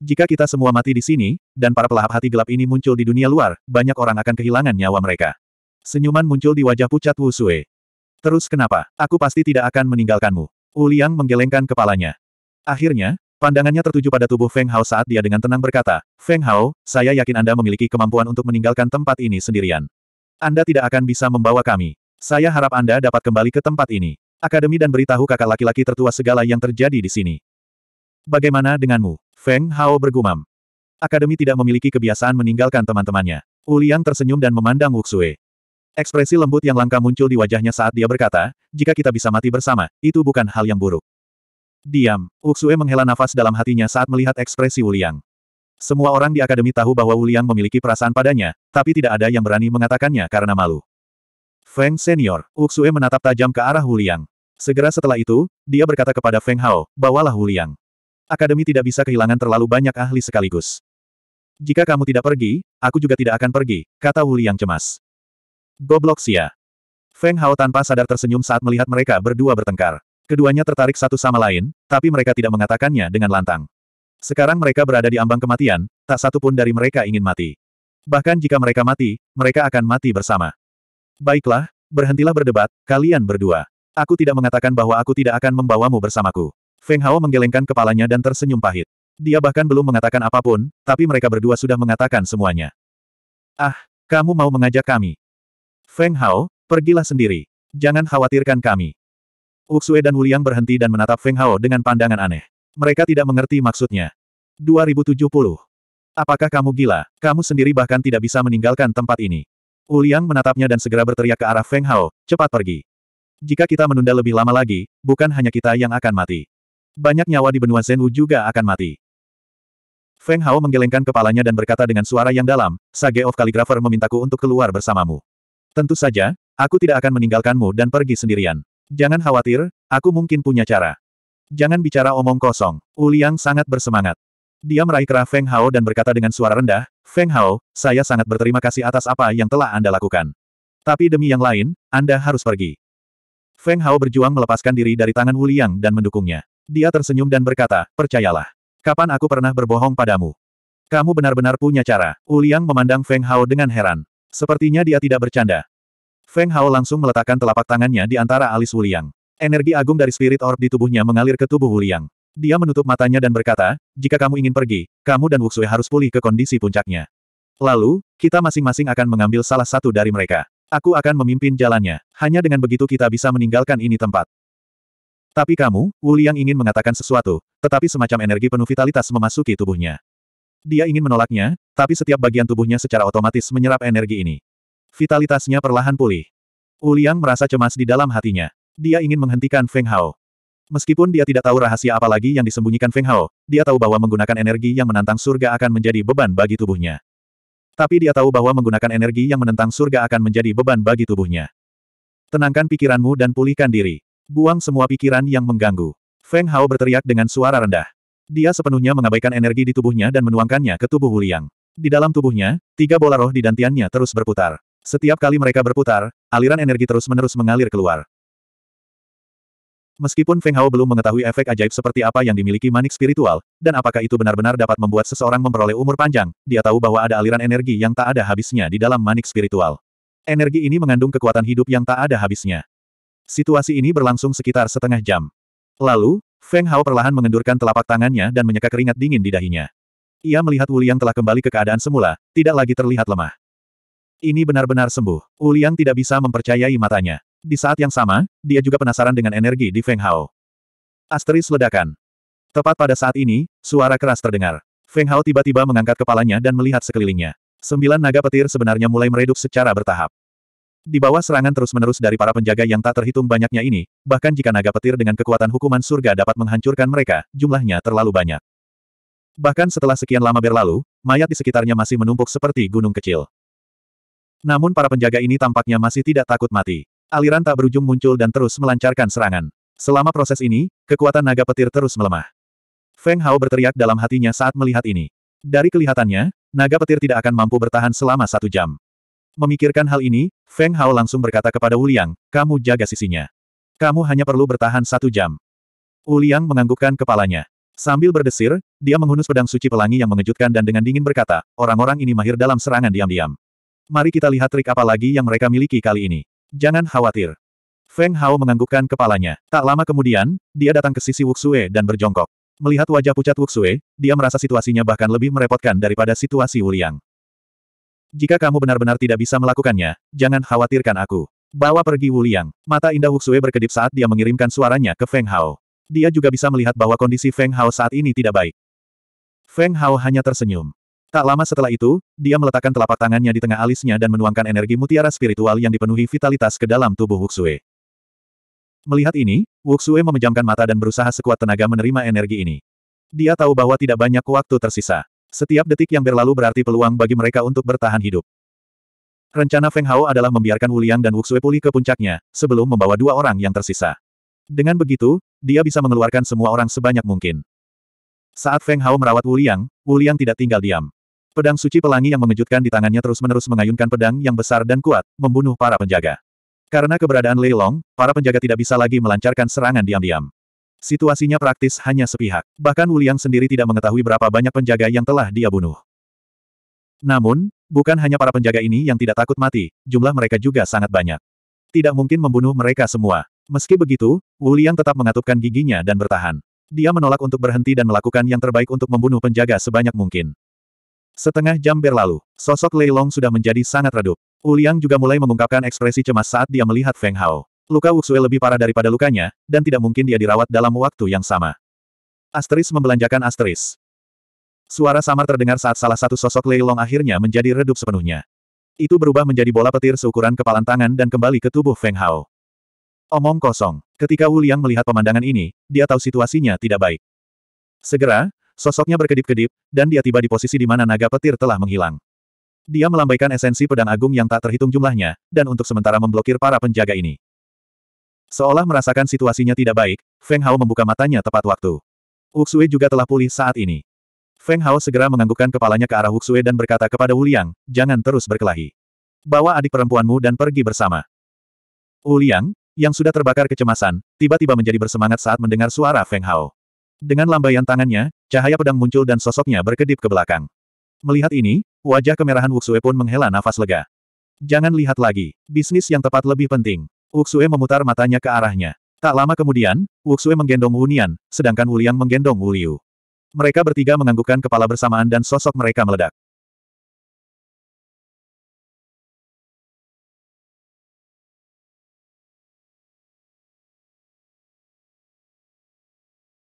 [SPEAKER 1] Jika kita semua mati di sini, dan para pelahap hati gelap ini muncul di dunia luar, banyak orang akan kehilangan nyawa mereka. Senyuman muncul di wajah pucat Wu Sue. Terus kenapa? Aku pasti tidak akan meninggalkanmu. Wu Liang menggelengkan kepalanya. Akhirnya, pandangannya tertuju pada tubuh Feng Hao saat dia dengan tenang berkata, Feng Hao, saya yakin Anda memiliki kemampuan untuk meninggalkan tempat ini sendirian. Anda tidak akan bisa membawa kami. Saya harap Anda dapat kembali ke tempat ini. Akademi dan beritahu kakak laki-laki tertua segala yang terjadi di sini. Bagaimana denganmu? Feng Hao bergumam. Akademi tidak memiliki kebiasaan meninggalkan teman-temannya. Uliang tersenyum dan memandang Wuxue. Ekspresi lembut yang langka muncul di wajahnya saat dia berkata, jika kita bisa mati bersama, itu bukan hal yang buruk. Diam, Wuxue menghela nafas dalam hatinya saat melihat ekspresi Uliang. Semua orang di akademi tahu bahwa Uliang memiliki perasaan padanya, tapi tidak ada yang berani mengatakannya karena malu. Feng Senior, Uksue menatap tajam ke arah Huliang. Segera setelah itu, dia berkata kepada Feng Hao, bawalah Huliang. Akademi tidak bisa kehilangan terlalu banyak ahli sekaligus. Jika kamu tidak pergi, aku juga tidak akan pergi, kata Huliang cemas. Goblok sia. Feng Hao tanpa sadar tersenyum saat melihat mereka berdua bertengkar. Keduanya tertarik satu sama lain, tapi mereka tidak mengatakannya dengan lantang. Sekarang mereka berada di ambang kematian, tak satu pun dari mereka ingin mati. Bahkan jika mereka mati, mereka akan mati bersama. Baiklah, berhentilah berdebat, kalian berdua. Aku tidak mengatakan bahwa aku tidak akan membawamu bersamaku. Feng Hao menggelengkan kepalanya dan tersenyum pahit. Dia bahkan belum mengatakan apapun, tapi mereka berdua sudah mengatakan semuanya. Ah, kamu mau mengajak kami? Feng Hao, pergilah sendiri. Jangan khawatirkan kami. Uksue dan Wuliang berhenti dan menatap Feng Hao dengan pandangan aneh. Mereka tidak mengerti maksudnya. 2070. Apakah kamu gila? Kamu sendiri bahkan tidak bisa meninggalkan tempat ini. Uliang menatapnya dan segera berteriak ke arah Feng Hao, cepat pergi. Jika kita menunda lebih lama lagi, bukan hanya kita yang akan mati. Banyak nyawa di benua Zenwu juga akan mati. Feng Hao menggelengkan kepalanya dan berkata dengan suara yang dalam, Sage of Calligrapher memintaku untuk keluar bersamamu. Tentu saja, aku tidak akan meninggalkanmu dan pergi sendirian. Jangan khawatir, aku mungkin punya cara. Jangan bicara omong kosong. Uliang sangat bersemangat. Dia meraih kerah Feng Hao dan berkata dengan suara rendah, Feng Hao, saya sangat berterima kasih atas apa yang telah Anda lakukan. Tapi demi yang lain, Anda harus pergi. Feng Hao berjuang melepaskan diri dari tangan Wu Liang dan mendukungnya. Dia tersenyum dan berkata, percayalah. Kapan aku pernah berbohong padamu? Kamu benar-benar punya cara. Wu Liang memandang Feng Hao dengan heran. Sepertinya dia tidak bercanda. Feng Hao langsung meletakkan telapak tangannya di antara alis Wu Liang. Energi agung dari spirit orb di tubuhnya mengalir ke tubuh Wu Liang. Dia menutup matanya dan berkata, jika kamu ingin pergi, kamu dan Wuxue harus pulih ke kondisi puncaknya. Lalu, kita masing-masing akan mengambil salah satu dari mereka. Aku akan memimpin jalannya. Hanya dengan begitu kita bisa meninggalkan ini tempat. Tapi kamu, Wu Liang ingin mengatakan sesuatu, tetapi semacam energi penuh vitalitas memasuki tubuhnya. Dia ingin menolaknya, tapi setiap bagian tubuhnya secara otomatis menyerap energi ini. Vitalitasnya perlahan pulih. Wu Liang merasa cemas di dalam hatinya. Dia ingin menghentikan Feng Hao. Meskipun dia tidak tahu rahasia apa lagi yang disembunyikan Feng Hao, dia tahu bahwa menggunakan energi yang menantang surga akan menjadi beban bagi tubuhnya. Tapi dia tahu bahwa menggunakan energi yang menentang surga akan menjadi beban bagi tubuhnya. Tenangkan pikiranmu dan pulihkan diri. Buang semua pikiran yang mengganggu. Feng Hao berteriak dengan suara rendah. Dia sepenuhnya mengabaikan energi di tubuhnya dan menuangkannya ke tubuh Huliang. Di dalam tubuhnya, tiga bola roh di dantiannya terus berputar. Setiap kali mereka berputar, aliran energi terus-menerus mengalir keluar. Meskipun Feng Hao belum mengetahui efek ajaib seperti apa yang dimiliki manik spiritual, dan apakah itu benar-benar dapat membuat seseorang memperoleh umur panjang, dia tahu bahwa ada aliran energi yang tak ada habisnya di dalam manik spiritual. Energi ini mengandung kekuatan hidup yang tak ada habisnya. Situasi ini berlangsung sekitar setengah jam. Lalu, Feng Hao perlahan mengendurkan telapak tangannya dan menyeka keringat dingin di dahinya. Ia melihat Wu Liang telah kembali ke keadaan semula, tidak lagi terlihat lemah. Ini benar-benar sembuh. Wu Liang tidak bisa mempercayai matanya. Di saat yang sama, dia juga penasaran dengan energi di Feng Hao. Asteris ledakan. Tepat pada saat ini, suara keras terdengar. Feng Hao tiba-tiba mengangkat kepalanya dan melihat sekelilingnya. Sembilan naga petir sebenarnya mulai meredup secara bertahap. Di bawah serangan terus-menerus dari para penjaga yang tak terhitung banyaknya ini, bahkan jika naga petir dengan kekuatan hukuman surga dapat menghancurkan mereka, jumlahnya terlalu banyak. Bahkan setelah sekian lama berlalu, mayat di sekitarnya masih menumpuk seperti gunung kecil. Namun para penjaga ini tampaknya masih tidak takut mati aliran tak berujung muncul dan terus melancarkan serangan. Selama proses ini, kekuatan naga petir terus melemah. Feng Hao berteriak dalam hatinya saat melihat ini. Dari kelihatannya, naga petir tidak akan mampu bertahan selama satu jam. Memikirkan hal ini, Feng Hao langsung berkata kepada Wuliang, kamu jaga sisinya. Kamu hanya perlu bertahan satu jam. Wuliang menganggukkan kepalanya. Sambil berdesir, dia menghunus pedang suci pelangi yang mengejutkan dan dengan dingin berkata, orang-orang ini mahir dalam serangan diam-diam. Mari kita lihat trik apa lagi yang mereka miliki kali ini. Jangan khawatir. Feng Hao menganggukkan kepalanya. Tak lama kemudian, dia datang ke sisi Wuxue dan berjongkok. Melihat wajah pucat Wuxue, dia merasa situasinya bahkan lebih merepotkan daripada situasi Wuliang. Jika kamu benar-benar tidak bisa melakukannya, jangan khawatirkan aku. Bawa pergi Wuliang. Mata indah Wuxue berkedip saat dia mengirimkan suaranya ke Feng Hao. Dia juga bisa melihat bahwa kondisi Feng Hao saat ini tidak baik. Feng Hao hanya tersenyum. Tak lama setelah itu, dia meletakkan telapak tangannya di tengah alisnya dan menuangkan energi mutiara spiritual yang dipenuhi vitalitas ke dalam tubuh Wuxue. Melihat ini, Wuxue memejamkan mata dan berusaha sekuat tenaga menerima energi ini. Dia tahu bahwa tidak banyak waktu tersisa. Setiap detik yang berlalu berarti peluang bagi mereka untuk bertahan hidup. Rencana Feng Hao adalah membiarkan Wuliang dan Wuxue pulih ke puncaknya, sebelum membawa dua orang yang tersisa. Dengan begitu, dia bisa mengeluarkan semua orang sebanyak mungkin. Saat Feng Hao merawat Wuliang, Wuliang tidak tinggal diam. Pedang suci pelangi yang mengejutkan di tangannya terus-menerus mengayunkan pedang yang besar dan kuat, membunuh para penjaga. Karena keberadaan Lei Long, para penjaga tidak bisa lagi melancarkan serangan diam-diam. Situasinya praktis hanya sepihak. Bahkan Wuliang sendiri tidak mengetahui berapa banyak penjaga yang telah dia bunuh. Namun, bukan hanya para penjaga ini yang tidak takut mati, jumlah mereka juga sangat banyak. Tidak mungkin membunuh mereka semua. Meski begitu, Wuliang tetap mengatupkan giginya dan bertahan. Dia menolak untuk berhenti dan melakukan yang terbaik untuk membunuh penjaga sebanyak mungkin. Setengah jam berlalu, sosok Lei Long sudah menjadi sangat redup. Uliang juga mulai mengungkapkan ekspresi cemas saat dia melihat Feng Hao. Luka Wuxue lebih parah daripada lukanya, dan tidak mungkin dia dirawat dalam waktu yang sama. Asteris membelanjakan asteris. Suara samar terdengar saat salah satu sosok Lei Long akhirnya menjadi redup sepenuhnya. Itu berubah menjadi bola petir seukuran kepalan tangan dan kembali ke tubuh Feng Hao. Omong kosong. Ketika Wu Liang melihat pemandangan ini, dia tahu situasinya tidak baik. Segera, Sosoknya berkedip-kedip, dan dia tiba di posisi di mana naga petir telah menghilang. Dia melambaikan esensi pedang agung yang tak terhitung jumlahnya, dan untuk sementara memblokir para penjaga ini. Seolah merasakan situasinya tidak baik, Feng Hao membuka matanya tepat waktu. Wuxue juga telah pulih saat ini. Feng Hao segera menganggukkan kepalanya ke arah Wuxue dan berkata kepada Wu Liang, jangan terus berkelahi. Bawa adik perempuanmu dan pergi bersama. Wu Liang, yang sudah terbakar kecemasan, tiba-tiba menjadi bersemangat saat mendengar suara Feng Hao. Dengan lambaian tangannya, Cahaya pedang muncul dan sosoknya berkedip ke belakang. Melihat ini, wajah kemerahan Wuxue pun menghela nafas lega. Jangan lihat lagi, bisnis yang tepat lebih penting. Wuxue memutar matanya ke arahnya. Tak lama kemudian, Wuxue menggendong Wunian, sedangkan Wuliang menggendong Wuliu. Mereka bertiga menganggukkan kepala bersamaan dan sosok mereka meledak.